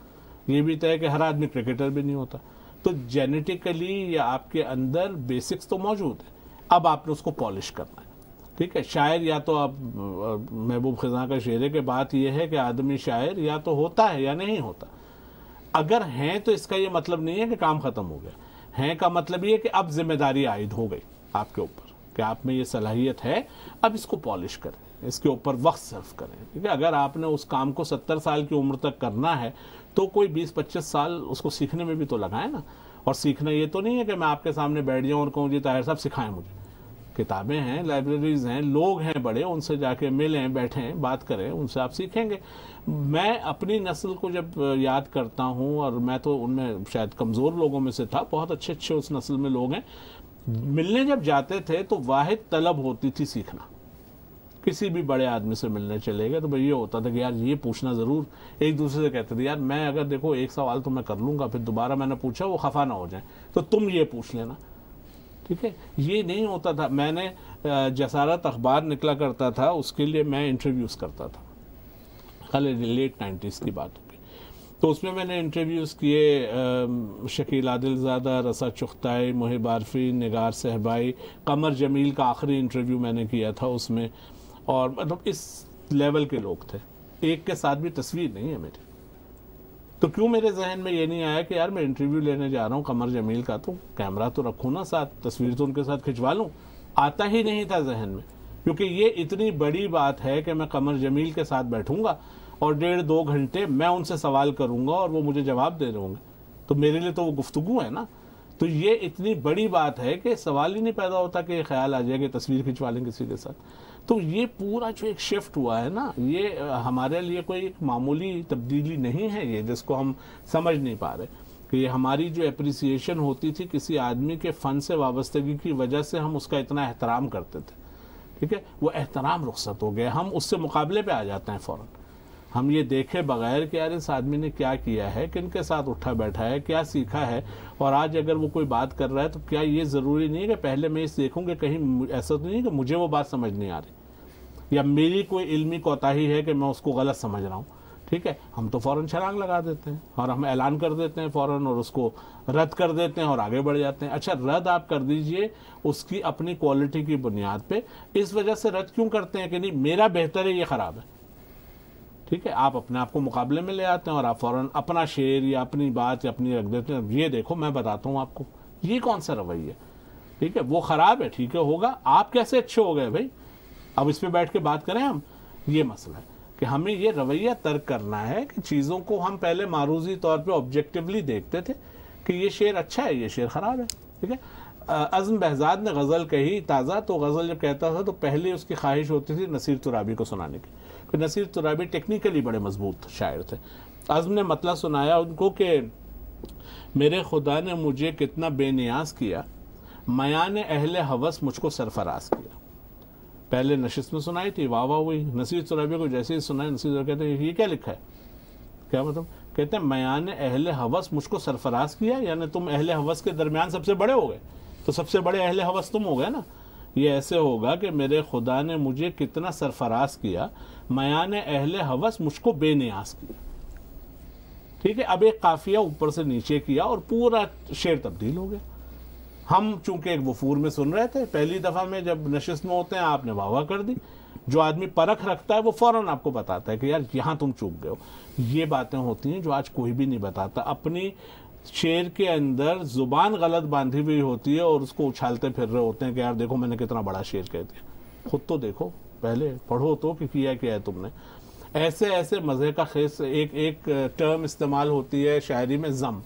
ये भी तय है कि हर आदमी क्रिकेटर भी नहीं होता तो जेनेटिकली या आपके अंदर बेसिक्स तो मौजूद है अब आपने उसको पॉलिश करना है ठीक है शायर या तो आप महबूब खजा का शेर के बात यह है कि आदमी शायर या तो होता है या नहीं होता अगर हैं तो इसका ये मतलब नहीं है कि काम ख़त्म हो गया हैं का मतलब ये कि अब जिम्मेदारी आयद हो गई आपके ऊपर कि आप में ये सलाहियत है अब इसको पॉलिश करें इसके ऊपर वक्त सर्व करें ठीक है अगर आपने उस काम को सत्तर साल की उम्र तक करना है तो कोई बीस पच्चीस साल उसको सीखने में भी तो लगाए ना और सीखना ये तो नहीं है कि मैं आपके सामने बैठ जाऊँ और कहूँ जी ताहिर साहब सिखाएं मुझे किताबें हैं लाइब्रेरीज हैं लोग हैं बड़े उनसे जाके मिलें बैठें बात करें उनसे आप सीखेंगे मैं अपनी नस्ल को जब याद करता हूँ और मैं तो उनमें शायद कमज़ोर लोगों में से था बहुत अच्छे अच्छे उस नस्ल में लोग हैं मिलने जब जाते थे तो वाहिद तलब होती थी सीखना किसी भी बड़े आदमी से मिलने चले गए तो भाई ये होता था कि यार ये पूछना ज़रूर एक दूसरे से कहते थे यार मैं अगर देखो एक सवाल तो मैं कर लूँगा फिर दोबारा मैंने पूछा वो खफा ना हो जाए तो तुम ये पूछ लेना ठीक है ये नहीं होता था मैंने जसारत अखबार निकला करता था उसके लिए मैं इंटरव्यूज़ करता था कल लेट नाइन्टीज़ की बात होगी तो उसमें मैंने इंटरव्यूज़ किए शकील आदिलजादा रसा चुख्ताई मुहिब आरफी नगार सहबाई कमर जमील का आखिरी इंटरव्यू मैंने किया था उसमें और मतलब इस लेवल के लोग थे एक के साथ भी तस्वीर नहीं है मेरी तो क्यों मेरे जहन में ये नहीं आया कि यार मैं इंटरव्यू लेने जा रहा हूँ कमर जमील का तो कैमरा तो रखूँ ना साथ तस्वीर तो उनके साथ खिंचवा लूँ आता ही नहीं था जहन में क्योंकि ये इतनी बड़ी बात है कि मैं कमर जमील के साथ बैठूंगा और डेढ़ दो घंटे मैं उनसे सवाल करूंगा और वो मुझे जवाब दे रहे होंगे तो मेरे लिए तो वो गुफ्तु है ना तो ये इतनी बड़ी बात है कि सवाल ही नहीं पैदा होता कि ये ख्याल आ जाएगा तस्वीर खिंचवा लें किसी के साथ तो ये पूरा जो एक शिफ्ट हुआ है ना ये हमारे लिए कोई मामूली तब्दीली नहीं है ये जिसको हम समझ नहीं पा रहे कि हमारी जो अप्रिसिएशन होती थी किसी आदमी के फ़न से वाबस्तगी की वजह से हम उसका इतना एहतराम करते थे ठीक है वो एहतराम रुख्सत हो गया हम उससे मुकाबले पे आ जाते हैं फ़ौरन हम ये देखे बगैर कि यार इस आदमी ने क्या किया है किन के साथ उठा बैठा है क्या सीखा है और आज अगर वो कोई बात कर रहा है तो क्या ये ज़रूरी नहीं है कि पहले मैं इस देखूँ कि कहीं ऐसा तो नहीं है कि मुझे वो बात समझ नहीं आ रही या मेरी कोई इलमी कोताही है कि मैं उसको गलत समझ रहा हूँ ठीक है हम तो फ़ौरन छलांग लगा देते हैं और हम ऐलान कर देते हैं फ़ौरन और उसको रद्द कर देते हैं और आगे बढ़ जाते हैं अच्छा रद्द आप कर दीजिए उसकी अपनी क्वालिटी की बुनियाद पे इस वजह से रद्द क्यों करते हैं कि नहीं मेरा बेहतर है ये ख़राब है ठीक है आप अपने आप को मुकाबले में ले आते हैं और आप फ़ौरन अपना शेर या अपनी बात या अपनी रख देते हैं ये देखो मैं बताता हूँ आपको ये कौन सा रवैया ठीक है वो ख़राब है ठीक है होगा आप कैसे अच्छे हो गए भाई अब इस पर बैठ के बात करें हम ये मसला है कि हमें ये रवैया तर्क करना है कि चीज़ों को हम पहले मारूजी तौर पे ऑब्जेक्टिवली देखते थे कि ये शेर अच्छा है ये शेर ख़राब है ठीक है अज़म बहजाद ने गज़ल कही ताज़ा तो गज़ल जब कहता था तो पहले उसकी ख्वाहिश होती थी नसीर तुराबी को सुनाने की कि नसीर तुराबी टेक्निकली बड़े मजबूत शायर थे अज़म ने मतला सुनाया उनको कि मेरे खुदा ने मुझे कितना बेनियाज किया मया ने अहल हवस मुझको सरफराज किया पहले नशिस्त में सुनाई थी वाह वाह हुई नसीर सुरबी को जैसे ही सुनाई नसीर कहते हैं ये क्या लिखा है क्या मतलब कहते हैं ने अहल हवस मुझको सरफराज किया यानी तुम अहल हवस के दरमियान सबसे बड़े हो गए तो सबसे बड़े अहल हवस तुम हो गए ना ये ऐसे होगा कि मेरे खुदा ने मुझे कितना सरफराज किया ने अहल हवस मुझको बेनियाज किया ठीक है अब एक काफिया ऊपर से नीचे किया और पूरा शेर तब्दील हो गया हम चूंकि एक वफूर में सुन रहे थे पहली दफ़ा में जब नशिस्त में होते हैं आपने वाहवा कर दी जो आदमी परख रखता है वो फौरन आपको बताता है कि यार यहाँ तुम चूक गए हो ये बातें होती हैं जो आज कोई भी नहीं बताता अपनी शेर के अंदर जुबान गलत बांधी हुई होती है और उसको उछालते फिर रहे होते हैं कि यार देखो मैंने कितना बड़ा शेर कह दिया खुद तो देखो पहले पढ़ो तो कि किया क्या है तुमने ऐसे ऐसे मज़े का खेस एक एक टर्म इस्तेमाल होती है शायरी में जम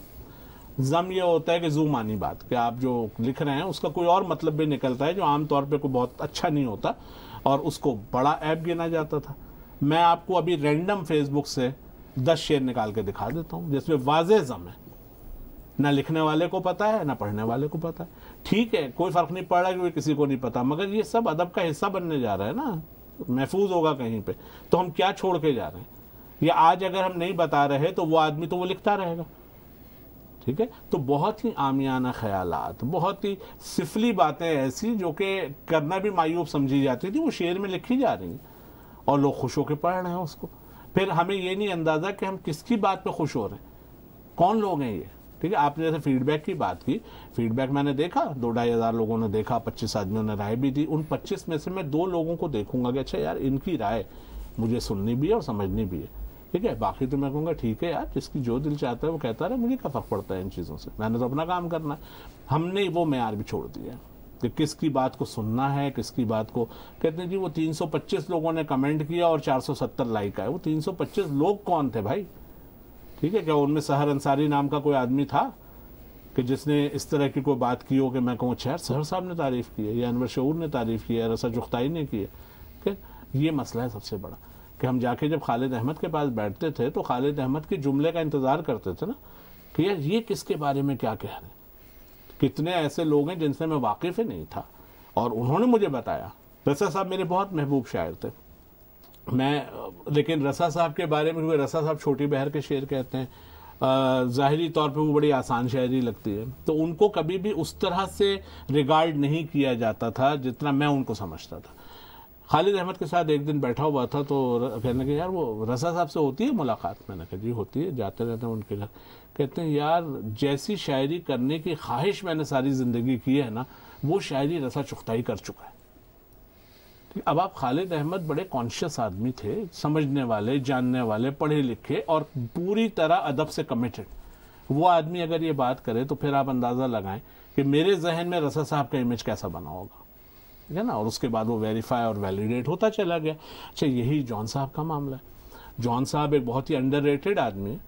ज़म ये होता है कि जू मानी बात कि आप जो लिख रहे हैं उसका कोई और मतलब भी निकलता है जो आमतौर पर कोई बहुत अच्छा नहीं होता और उसको बड़ा ऐप गिना जाता था मैं आपको अभी रेंडम फेसबुक से दस शेर निकाल के दिखा देता हूँ जिसमें वाज जम है ना लिखने वाले को पता है ना पढ़ने वाले को पता है ठीक है कोई फ़र्क नहीं पड़ रहा क्योंकि किसी को नहीं पता मगर ये सब अदब का हिस्सा बनने जा रहा है ना महफूज होगा कहीं पे तो हम क्या छोड़ के जा रहे हैं या आज अगर हम नहीं बता रहे तो वो आदमी तो वो लिखता रहेगा ठीक है तो बहुत ही आमियाना ख्याल बहुत ही सिफली बातें ऐसी जो कि करना भी मायूब समझी जाती थी वो शेर में लिखी जा रही हैं और लोग खुश होकर पढ़ रहे हैं उसको फिर हमें ये नहीं अंदाज़ा कि हम किसकी बात पे खुश हो रहे हैं कौन लोग हैं ये ठीक है आपने जैसे फीडबैक की बात की फीडबैक मैंने देखा दो ढाई हज़ार लोगों ने देखा पच्चीस आदमियों ने राय भी दी उन पच्चीस में से मैं दो लोगों को देखूंगा कि अच्छा यार इनकी राय मुझे सुननी भी है और समझनी भी है ठीक है बाकी तो मैं कहूँगा ठीक है यार जिसकी जो दिल चाहता है वो कहता रहा मुझे क्या फ़र्क पड़ता है इन चीज़ों से मैंने तो अपना काम करना है हमने वो मैार भी छोड़ दिया कि किसकी बात को सुनना है किसकी बात को कहते हैं जी वो 325 लोगों ने कमेंट किया और 470 लाइक आए वो 325 लोग कौन थे भाई ठीक है क्या उनमें सहर अंसारी नाम का कोई आदमी था कि जिसने इस तरह की कोई बात की हो कि मैं कहूँ अच्छा सहर साहब ने तारीफ़ की है या अनवर शूर ने तारीफ़ की है रसा जुख्ताई ने की है ये मसला है सबसे बड़ा कि हम जाके जब खालिद अहमद के पास बैठते थे तो खालिद अहमद के जुमले का इंतज़ार करते थे ना कि यार ये किसके बारे में क्या कह रहे हैं कितने ऐसे लोग हैं जिनसे मैं वाकिफ़ ही नहीं था और उन्होंने मुझे बताया रसा साहब मेरे बहुत महबूब शायर थे मैं लेकिन रसा साहब के बारे में रसा साहब छोटी बहर के शेर कहते हैं ज़ाहरी तौर पे वो बड़ी आसान शायरी लगती है तो उनको कभी भी उस तरह से रिगार्ड नहीं किया जाता था जितना मैं उनको समझता था खालिद अहमद के साथ एक दिन बैठा हुआ था तो कहने के यार वो रसा साहब से होती है मुलाकात मैंने कहा जी होती है जाते रहते हैं उनके घर कहते हैं यार जैसी शायरी करने की ख्वाहिश मैंने सारी ज़िंदगी की है ना वो शायरी रसा चुखताई कर चुका है अब आप खालिद अहमद बड़े कॉन्शियस आदमी थे समझने वाले जानने वाले पढ़े लिखे और पूरी तरह अदब से कमिटेड वो आदमी अगर ये बात करे तो फिर आप अंदाज़ा लगाएं कि मेरे जहन में रसा साहब का इमेज कैसा बना होगा ठीक है ना और उसके बाद वो वेरीफाई और वैलिडेट होता चला गया अच्छा यही जॉन साहब का मामला है जॉन साहब एक बहुत ही अंडर आदमी है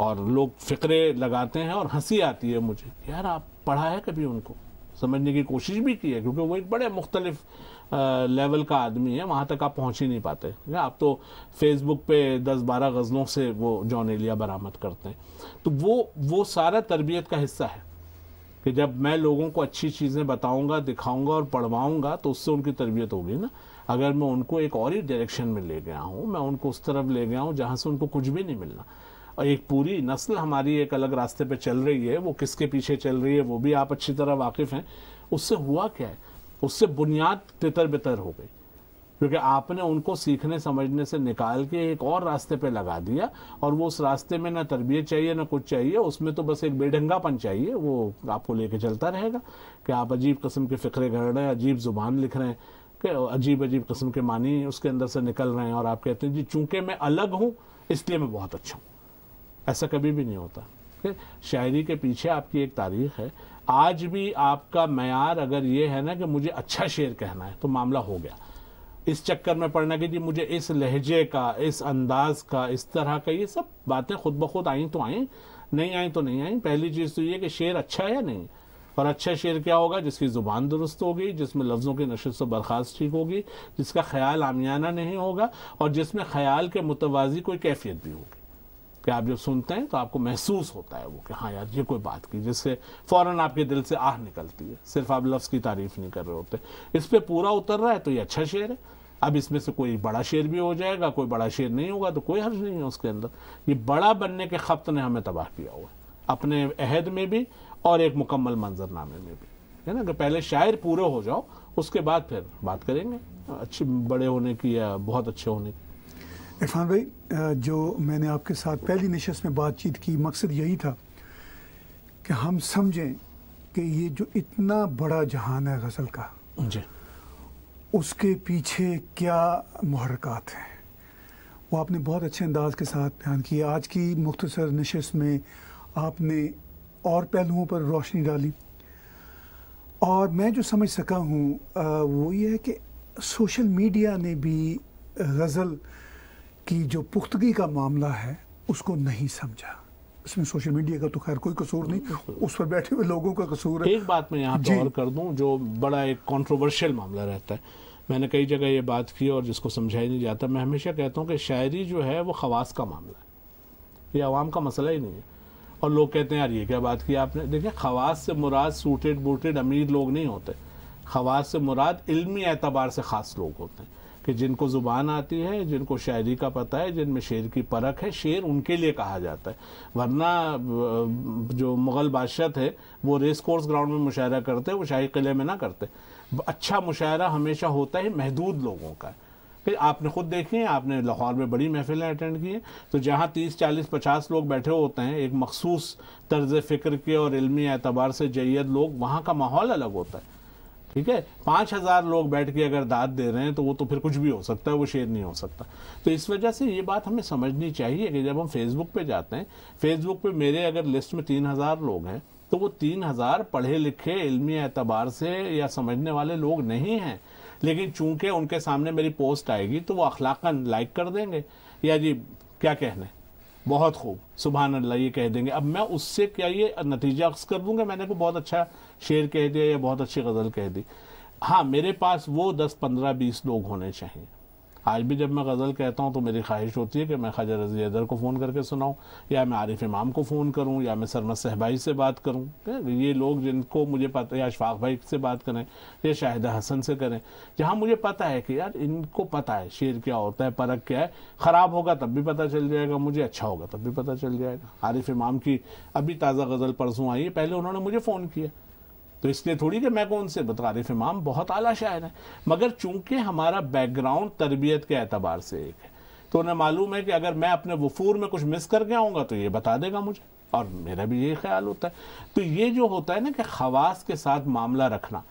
और लोग फिक्रे लगाते हैं और हंसी आती है मुझे यार आप पढ़ा है कभी उनको समझने की कोशिश भी की है क्योंकि वो एक बड़े मुख्तलिफ लेवल का आदमी है वहाँ तक आप पहुँच ही नहीं पाते आप तो फेसबुक पे दस बारह गज़लों से वो जॉन एलिया बरामद करते हैं तो वो वो सारा तरबियत का हिस्सा है कि जब मैं लोगों को अच्छी चीज़ें बताऊंगा दिखाऊंगा और पढ़वाऊंगा तो उससे उनकी तरबियत होगी ना अगर मैं उनको एक और ही डायरेक्शन में ले गया हूँ मैं उनको उस तरफ ले गया हूँ जहाँ से उनको कुछ भी नहीं मिलना और एक पूरी नस्ल हमारी एक अलग रास्ते पर चल रही है वो किसके पीछे चल रही है वो भी आप अच्छी तरह वाकिफ़ हैं उससे हुआ क्या है उससे बुनियाद तितर बितर हो गई क्योंकि आपने उनको सीखने समझने से निकाल के एक और रास्ते पे लगा दिया और वो उस रास्ते में ना तरबियत चाहिए ना कुछ चाहिए उसमें तो बस एक बेढंगापन चाहिए वो आपको लेके चलता रहेगा कि आप अजीब कस्म के फिक्रे घर रहे हैं अजीब ज़ुबान लिख रहे हैं कि अजीब अजीब कस्म के मानी उसके अंदर से निकल रहे हैं और आप कहते हैं जी चूंकि मैं अलग हूँ इसलिए मैं बहुत अच्छा हूँ ऐसा कभी भी नहीं होता शायरी के पीछे आपकी एक तारीख है आज भी आपका मैार अगर ये है ना कि मुझे अच्छा शेर कहना है तो मामला हो गया इस चक्कर में पड़ना कि जी मुझे इस लहजे का इस अंदाज का इस तरह का ये सब बातें खुद ब खुद आई तो आई नहीं आई तो नहीं आई पहली चीज़ तो ये कि शेर अच्छा है या नहीं और अच्छा शेर क्या होगा जिसकी ज़ुबान दुरुस्त होगी जिसमें लफ्ज़ों की नशस्त बर्खास्त ठीक होगी जिसका ख्याल आमियाना नहीं होगा और जिसमें ख्याल के मुतवाजी कोई कैफियत भी होगी कि आप जब सुनते हैं तो आपको महसूस होता है वो कि हाँ यार ये कोई बात की जिससे फ़ौरन आपके दिल से आह निकलती है सिर्फ आप लफ्ज़ की तारीफ नहीं कर रहे होते इस पर पूरा उतर रहा है तो ये अच्छा शेर है अब इसमें से कोई बड़ा शेर भी हो जाएगा कोई बड़ा शेर नहीं होगा तो कोई हर्ज नहीं है उसके अंदर ये बड़ा बनने के खपत ने हमें तबाह किया हुआ है अपने अहद में भी और एक मुकम्मल मंजरनामे में भी है ना कि पहले शायर पूरे हो जाओ उसके बाद फिर बात करेंगे अच्छे बड़े होने की या बहुत अच्छे होने की इरफान भाई जो मैंने आपके साथ पहली नशस्त में बातचीत की मकसद यही था कि हम समझें कि ये जो इतना बड़ा जहान है गज़ल का जी उसके पीछे क्या महरक़ात हैं वो आपने बहुत अच्छे अंदाज के साथ बयान किया आज की मुख्तसर नशस्त में आपने और पहलुओं पर रोशनी डाली और मैं जो समझ सका हूँ वो ये है कि सोशल मीडिया ने भी गज़ल कि जो पुख्तगी का मामला है उसको नहीं समझा इसमें सोशल मीडिया का तो खैर कोई कसूर नहीं उस पर बैठे हुए लोगों का कसूर है एक बात मैं यहाँ पर कर दूं जो बड़ा एक कंट्रोवर्शियल मामला रहता है मैंने कई जगह ये बात की और जिसको समझाया नहीं जाता मैं हमेशा कहता हूँ कि शायरी जो है वो खवास का मामला है ये आवाम का मसला ही नहीं है और लोग कहते हैं यार ये क्या बात की आपने देखिए खवास से मुराद सूटेड बूटेड अमीर लोग नहीं होते खवास से मुराद इल्मी एतबार से ख़ास लोग होते हैं कि जिनको ज़ुबान आती है जिनको शायरी का पता है जिनमें शेर की परख है शेर उनके लिए कहा जाता है वरना जो मुग़ल बादशाह थे वो रेस कोर्स ग्राउंड में मुशायरा करते वो शाही किले में ना करते अच्छा मुशायरा हमेशा होता है महदूद लोगों का फिर आपने खुद देखी है आपने लाहौर में बड़ी महफिलें अटेंड की हैं तो जहाँ तीस चालीस पचास लोग बैठे होते हैं एक मखसूस तर्ज फ़िक्र के और इलमी एतबार से जैद लोग वहाँ का माहौल अलग होता है ठीक है पाँच हज़ार लोग बैठ के अगर दाद दे रहे हैं तो वो तो फिर कुछ भी हो सकता है वो शेयर नहीं हो सकता तो इस वजह से ये बात हमें समझनी चाहिए कि जब हम फेसबुक पे जाते हैं फेसबुक पे मेरे अगर लिस्ट में तीन हज़ार लोग हैं तो वो तीन हज़ार पढ़े लिखे इलमी एतबार से या समझने वाले लोग नहीं हैं लेकिन चूंकि उनके सामने मेरी पोस्ट आएगी तो वो अखलाकन लाइक कर देंगे या जी क्या कहने बहुत खूब सुबह अल्लाह ये कह देंगे अब मैं उससे क्या ये नतीजा अक्स कर दूंगा मैंने को बहुत अच्छा शेर कह दिया या बहुत अच्छी गज़ल कह दी हाँ मेरे पास वो दस पंद्रह बीस लोग होने चाहिए आज भी जब मैं गज़ल कहता हूँ तो मेरी ख्वाहिश होती है कि मैं ख्वाजा रजी अदर को फ़ोन करके सुनाऊँ या मैं आरिफ इमाम को फ़ोन करूँ या मैं सरमद सहबाई से बात करूँ ये लोग जिनको मुझे पता या अशफाक भाई से बात करें या शाहिद हसन से करें जहाँ मुझे पता है कि यार इनको पता है शेर क्या होता है परख क्या है ख़राब होगा तब भी पता चल जाएगा मुझे अच्छा होगा तब भी पता चल जाएगा आरिफ इमाम की अभी ताज़ा गज़ल परसों आई है पहले उन्होंने मुझे फ़ोन किया तो इसलिए थोड़ी कि मैं कौन से बता आरिफ इमाम बहुत आला शायर है मगर चूंकि हमारा बैकग्राउंड तरबियत के एतबार से एक है तो उन्हें मालूम है कि अगर मैं अपने वफूर में कुछ मिस कर गया आऊँगा तो ये बता देगा मुझे और मेरा भी यही ख्याल होता है तो ये जो होता है ना कि खवास के साथ मामला रखना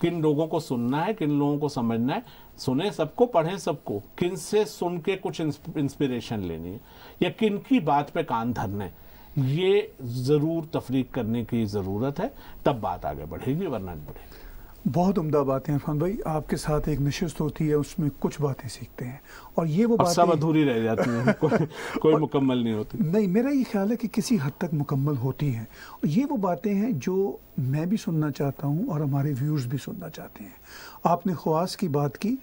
किन लोगों को सुनना है किन लोगों को समझना है सुने सबको पढ़ें सबको किन से सुन के कुछ इंस्पिरेशन लेनी है या किन की बात पे कान धरने है ये ज़रूर तफरीक करने की ज़रूरत है तब बात आगे बढ़ेगी वरना नहीं बढ़ेगी बहुत उम्दा बातें इरफान भाई आपके साथ एक नशस्त होती है उसमें कुछ बातें सीखते हैं और ये वो बात सब अधूरी रह जाती हैं कोई, कोई मुकम्मल नहीं होती नहीं मेरा ये ख्याल है कि किसी हद तक मुकम्मल होती हैं और ये वो बातें हैं जो मैं भी सुनना चाहता हूँ और हमारे व्यूर्स भी सुनना चाहते हैं आपने खवास की बात की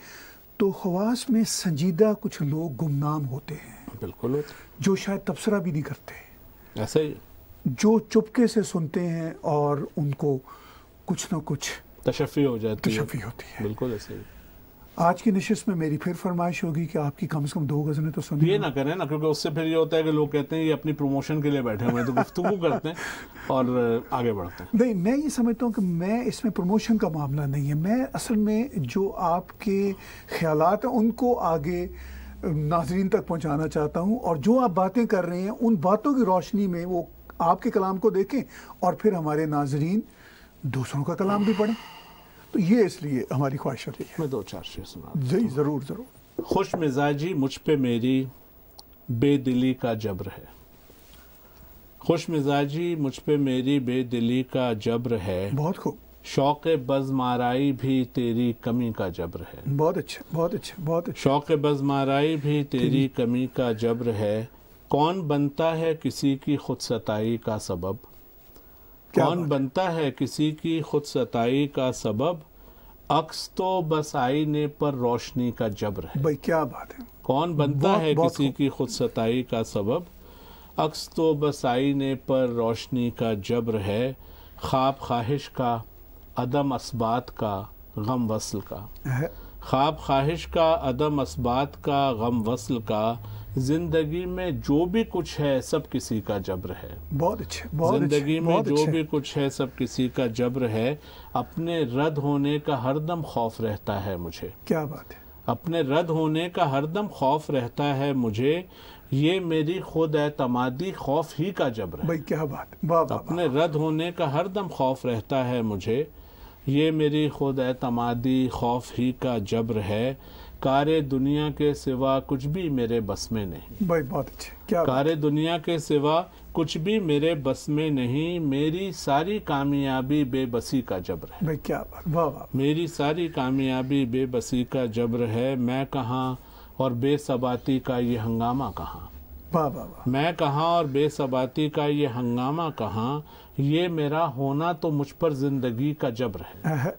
तो खवास में संजीदा कुछ लोग गुमनाम होते हैं बिल्कुल जो शायद तबसरा भी नहीं करते ऐसे जो चुपके से सुनते हैं और उनको कुछ ना कुछ तशफ़ी हो जाती तशफ़ी होती है बिल्कुल ऐसे आज की नशस्त में मेरी फिर फरमाइश होगी कि आपकी कम से कम दो गजलें तो सुनिए ये ना करें ना क्योंकि उससे फिर ये होता है कि लोग कहते हैं ये अपनी प्रमोशन के लिए बैठे हुए तो गुफ्तु करते हैं और आगे बढ़ते हैं नहीं मैं ये समझता हूँ कि मैं इसमें प्रमोशन का मामला नहीं है मैं असल में जो आपके ख्याल हैं उनको आगे नाजरीन तक पहुंचाना चाहता हूं और जो आप बातें कर रहे हैं उन बातों की रोशनी में वो आपके कलाम को देखें और फिर हमारे नाजरीन दूसरों का कलाम भी पढ़ें तो ये इसलिए हमारी ख्वाहिश होती है मैं दो चार शेर सुना जी ज़रूर ज़रूर खुश मिजाजी मुझ पे मेरी बेदिली का जबर है खुश मिजाजी मुझ पे मेरी बेदिली का जबर है बहुत खूब शौक बज माराई भी तेरी कमी का जबर है बहुत अच्छा बहुत अच्छा बहुत अच्छा शौक बज माराई भी तेरी कमी का जबर है कौन बनता है किसी की खुद सताई का सबब कौन बनता है किसी की खुद सताई का सबब अक्स तो बस आईने पर रोशनी का जबर है भाई क्या बात है कौन बनता बहुत, है बहुत किसी की खुद सताई का सबब अक्स तो बस आईने पर रोशनी का जबर है ख्वाब ख्वाहिश का अदम इस्बात का गम वसल का ख्वाब ख्वाहिश का अदम इस्बात का गम वसल का जिंदगी में जो भी कुछ है सब किसी का जबर है बहुत अच्छा जिंदगी में जो भी कुछ है सब किसी का जबर है अपने रद्द होने का हरदम खौफ रहता है मुझे क्या बात है अपने रद्द होने का हरदम खौफ रहता है मुझे ये मेरी खुद एतमादी खौफ ही का जबर है भाई क्या बात बाबा अपने रद्द होने का हरदम खौफ रहता है मुझे ये मेरी खुद एतमादी खौफ ही का जब्र है कार्य दुनिया के सिवा कुछ भी मेरे बस में नहीं भाई बहुत अच्छे क्या कारे दुनिया के सिवा कुछ भी मेरे बस में नहीं मेरी सारी कामयाबी बेबसी का जब्र है भाई क्या बात वाह वाह मेरी सारी कामयाबी बेबसी का जब्र है मैं कहाँ और बेसबाती का ये हंगामा कहाँ वाह मैं कहा और बेसबाती का ये हंगामा कहा ये मेरा होना तो मुझ पर जिंदगी का जब्र है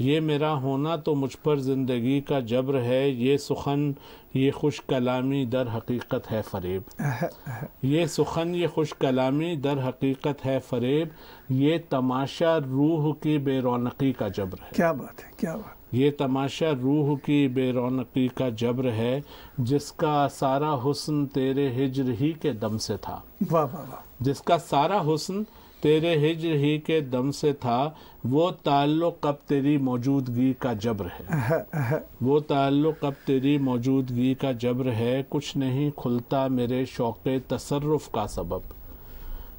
ये मेरा होना तो मुझ पर जिंदगी का जब्र है ये सुखन ये खुश कलामी दर हकीकत है फरेब ये सुखन ये खुश कलामी दर हकीकत है फरेब ये तमाशा रूह की बेरोनकी का जब्र है क्या बात है क्या बात ये तमाशा रूह की बेरौनकी का जब्र है जिसका सारा हुसन तेरे हिजर ही के दम से था वाह वाह जिसका सारा हुसन तेरे हिजर ही के दम से था वो ताल्लुक अब तेरी मौजूदगी का जब्र है वो ताल्लुक अब तेरी मौजूदगी का जब्र है कुछ नहीं खुलता मेरे शौक तसरफ का सबब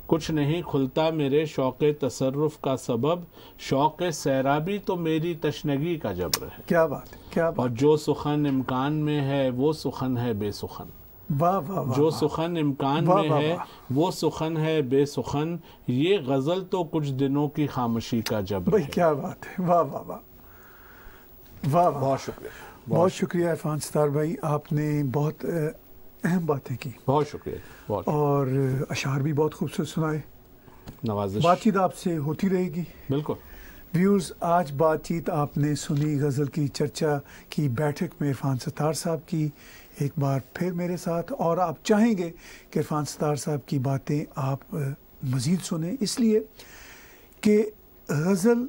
कुछ नहीं खुलता मेरे शौक तसरफ का सबब शौक सैराबी तो मेरी तशनगी का जबर है क्या बात है क्या बात और जो सुखन इम्कान में है वो सुखन है बेसुखन वाह वाह जो सुखन इम्कान में है वो सुखन है बेसुखन ये गज़ल तो कुछ दिनों की खामोशी का जबर भाई क्या बात है वाह वाह वाह वाह बहुत शुक्रिया बहुत शुक्रिया इरफान सितार भाई आपने बहुत अहम बातें की बहुत शुक्रिया और अशार भी बहुत खूबसूरत सुनाए नवाज बातचीत आपसे होती रहेगी बिल्कुल व्यूर्स आज बातचीत आपने सुनी गज़ल की चर्चा की बैठक में इरफान सत्तार साहब की एक बार फिर मेरे साथ और आप चाहेंगे कि इरफान सत्तार साहब की बातें आप मज़ीद सुने इसलिए कि गज़ल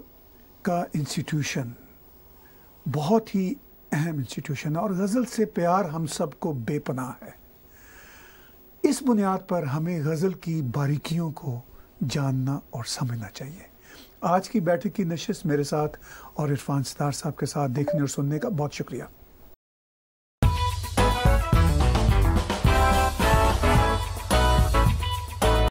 का इंस्टीट्यूशन बहुत ही अहम इंस्टीट्यूशन है और गज़ल से प्यार हम सब को बेपनाह है इस बुनियाद पर हमें गज़ल की बारीकियों को जानना और समझना चाहिए आज की बैठक की नशस्त मेरे साथ और इरफान सितार साहब के साथ देखने और सुनने का बहुत शुक्रिया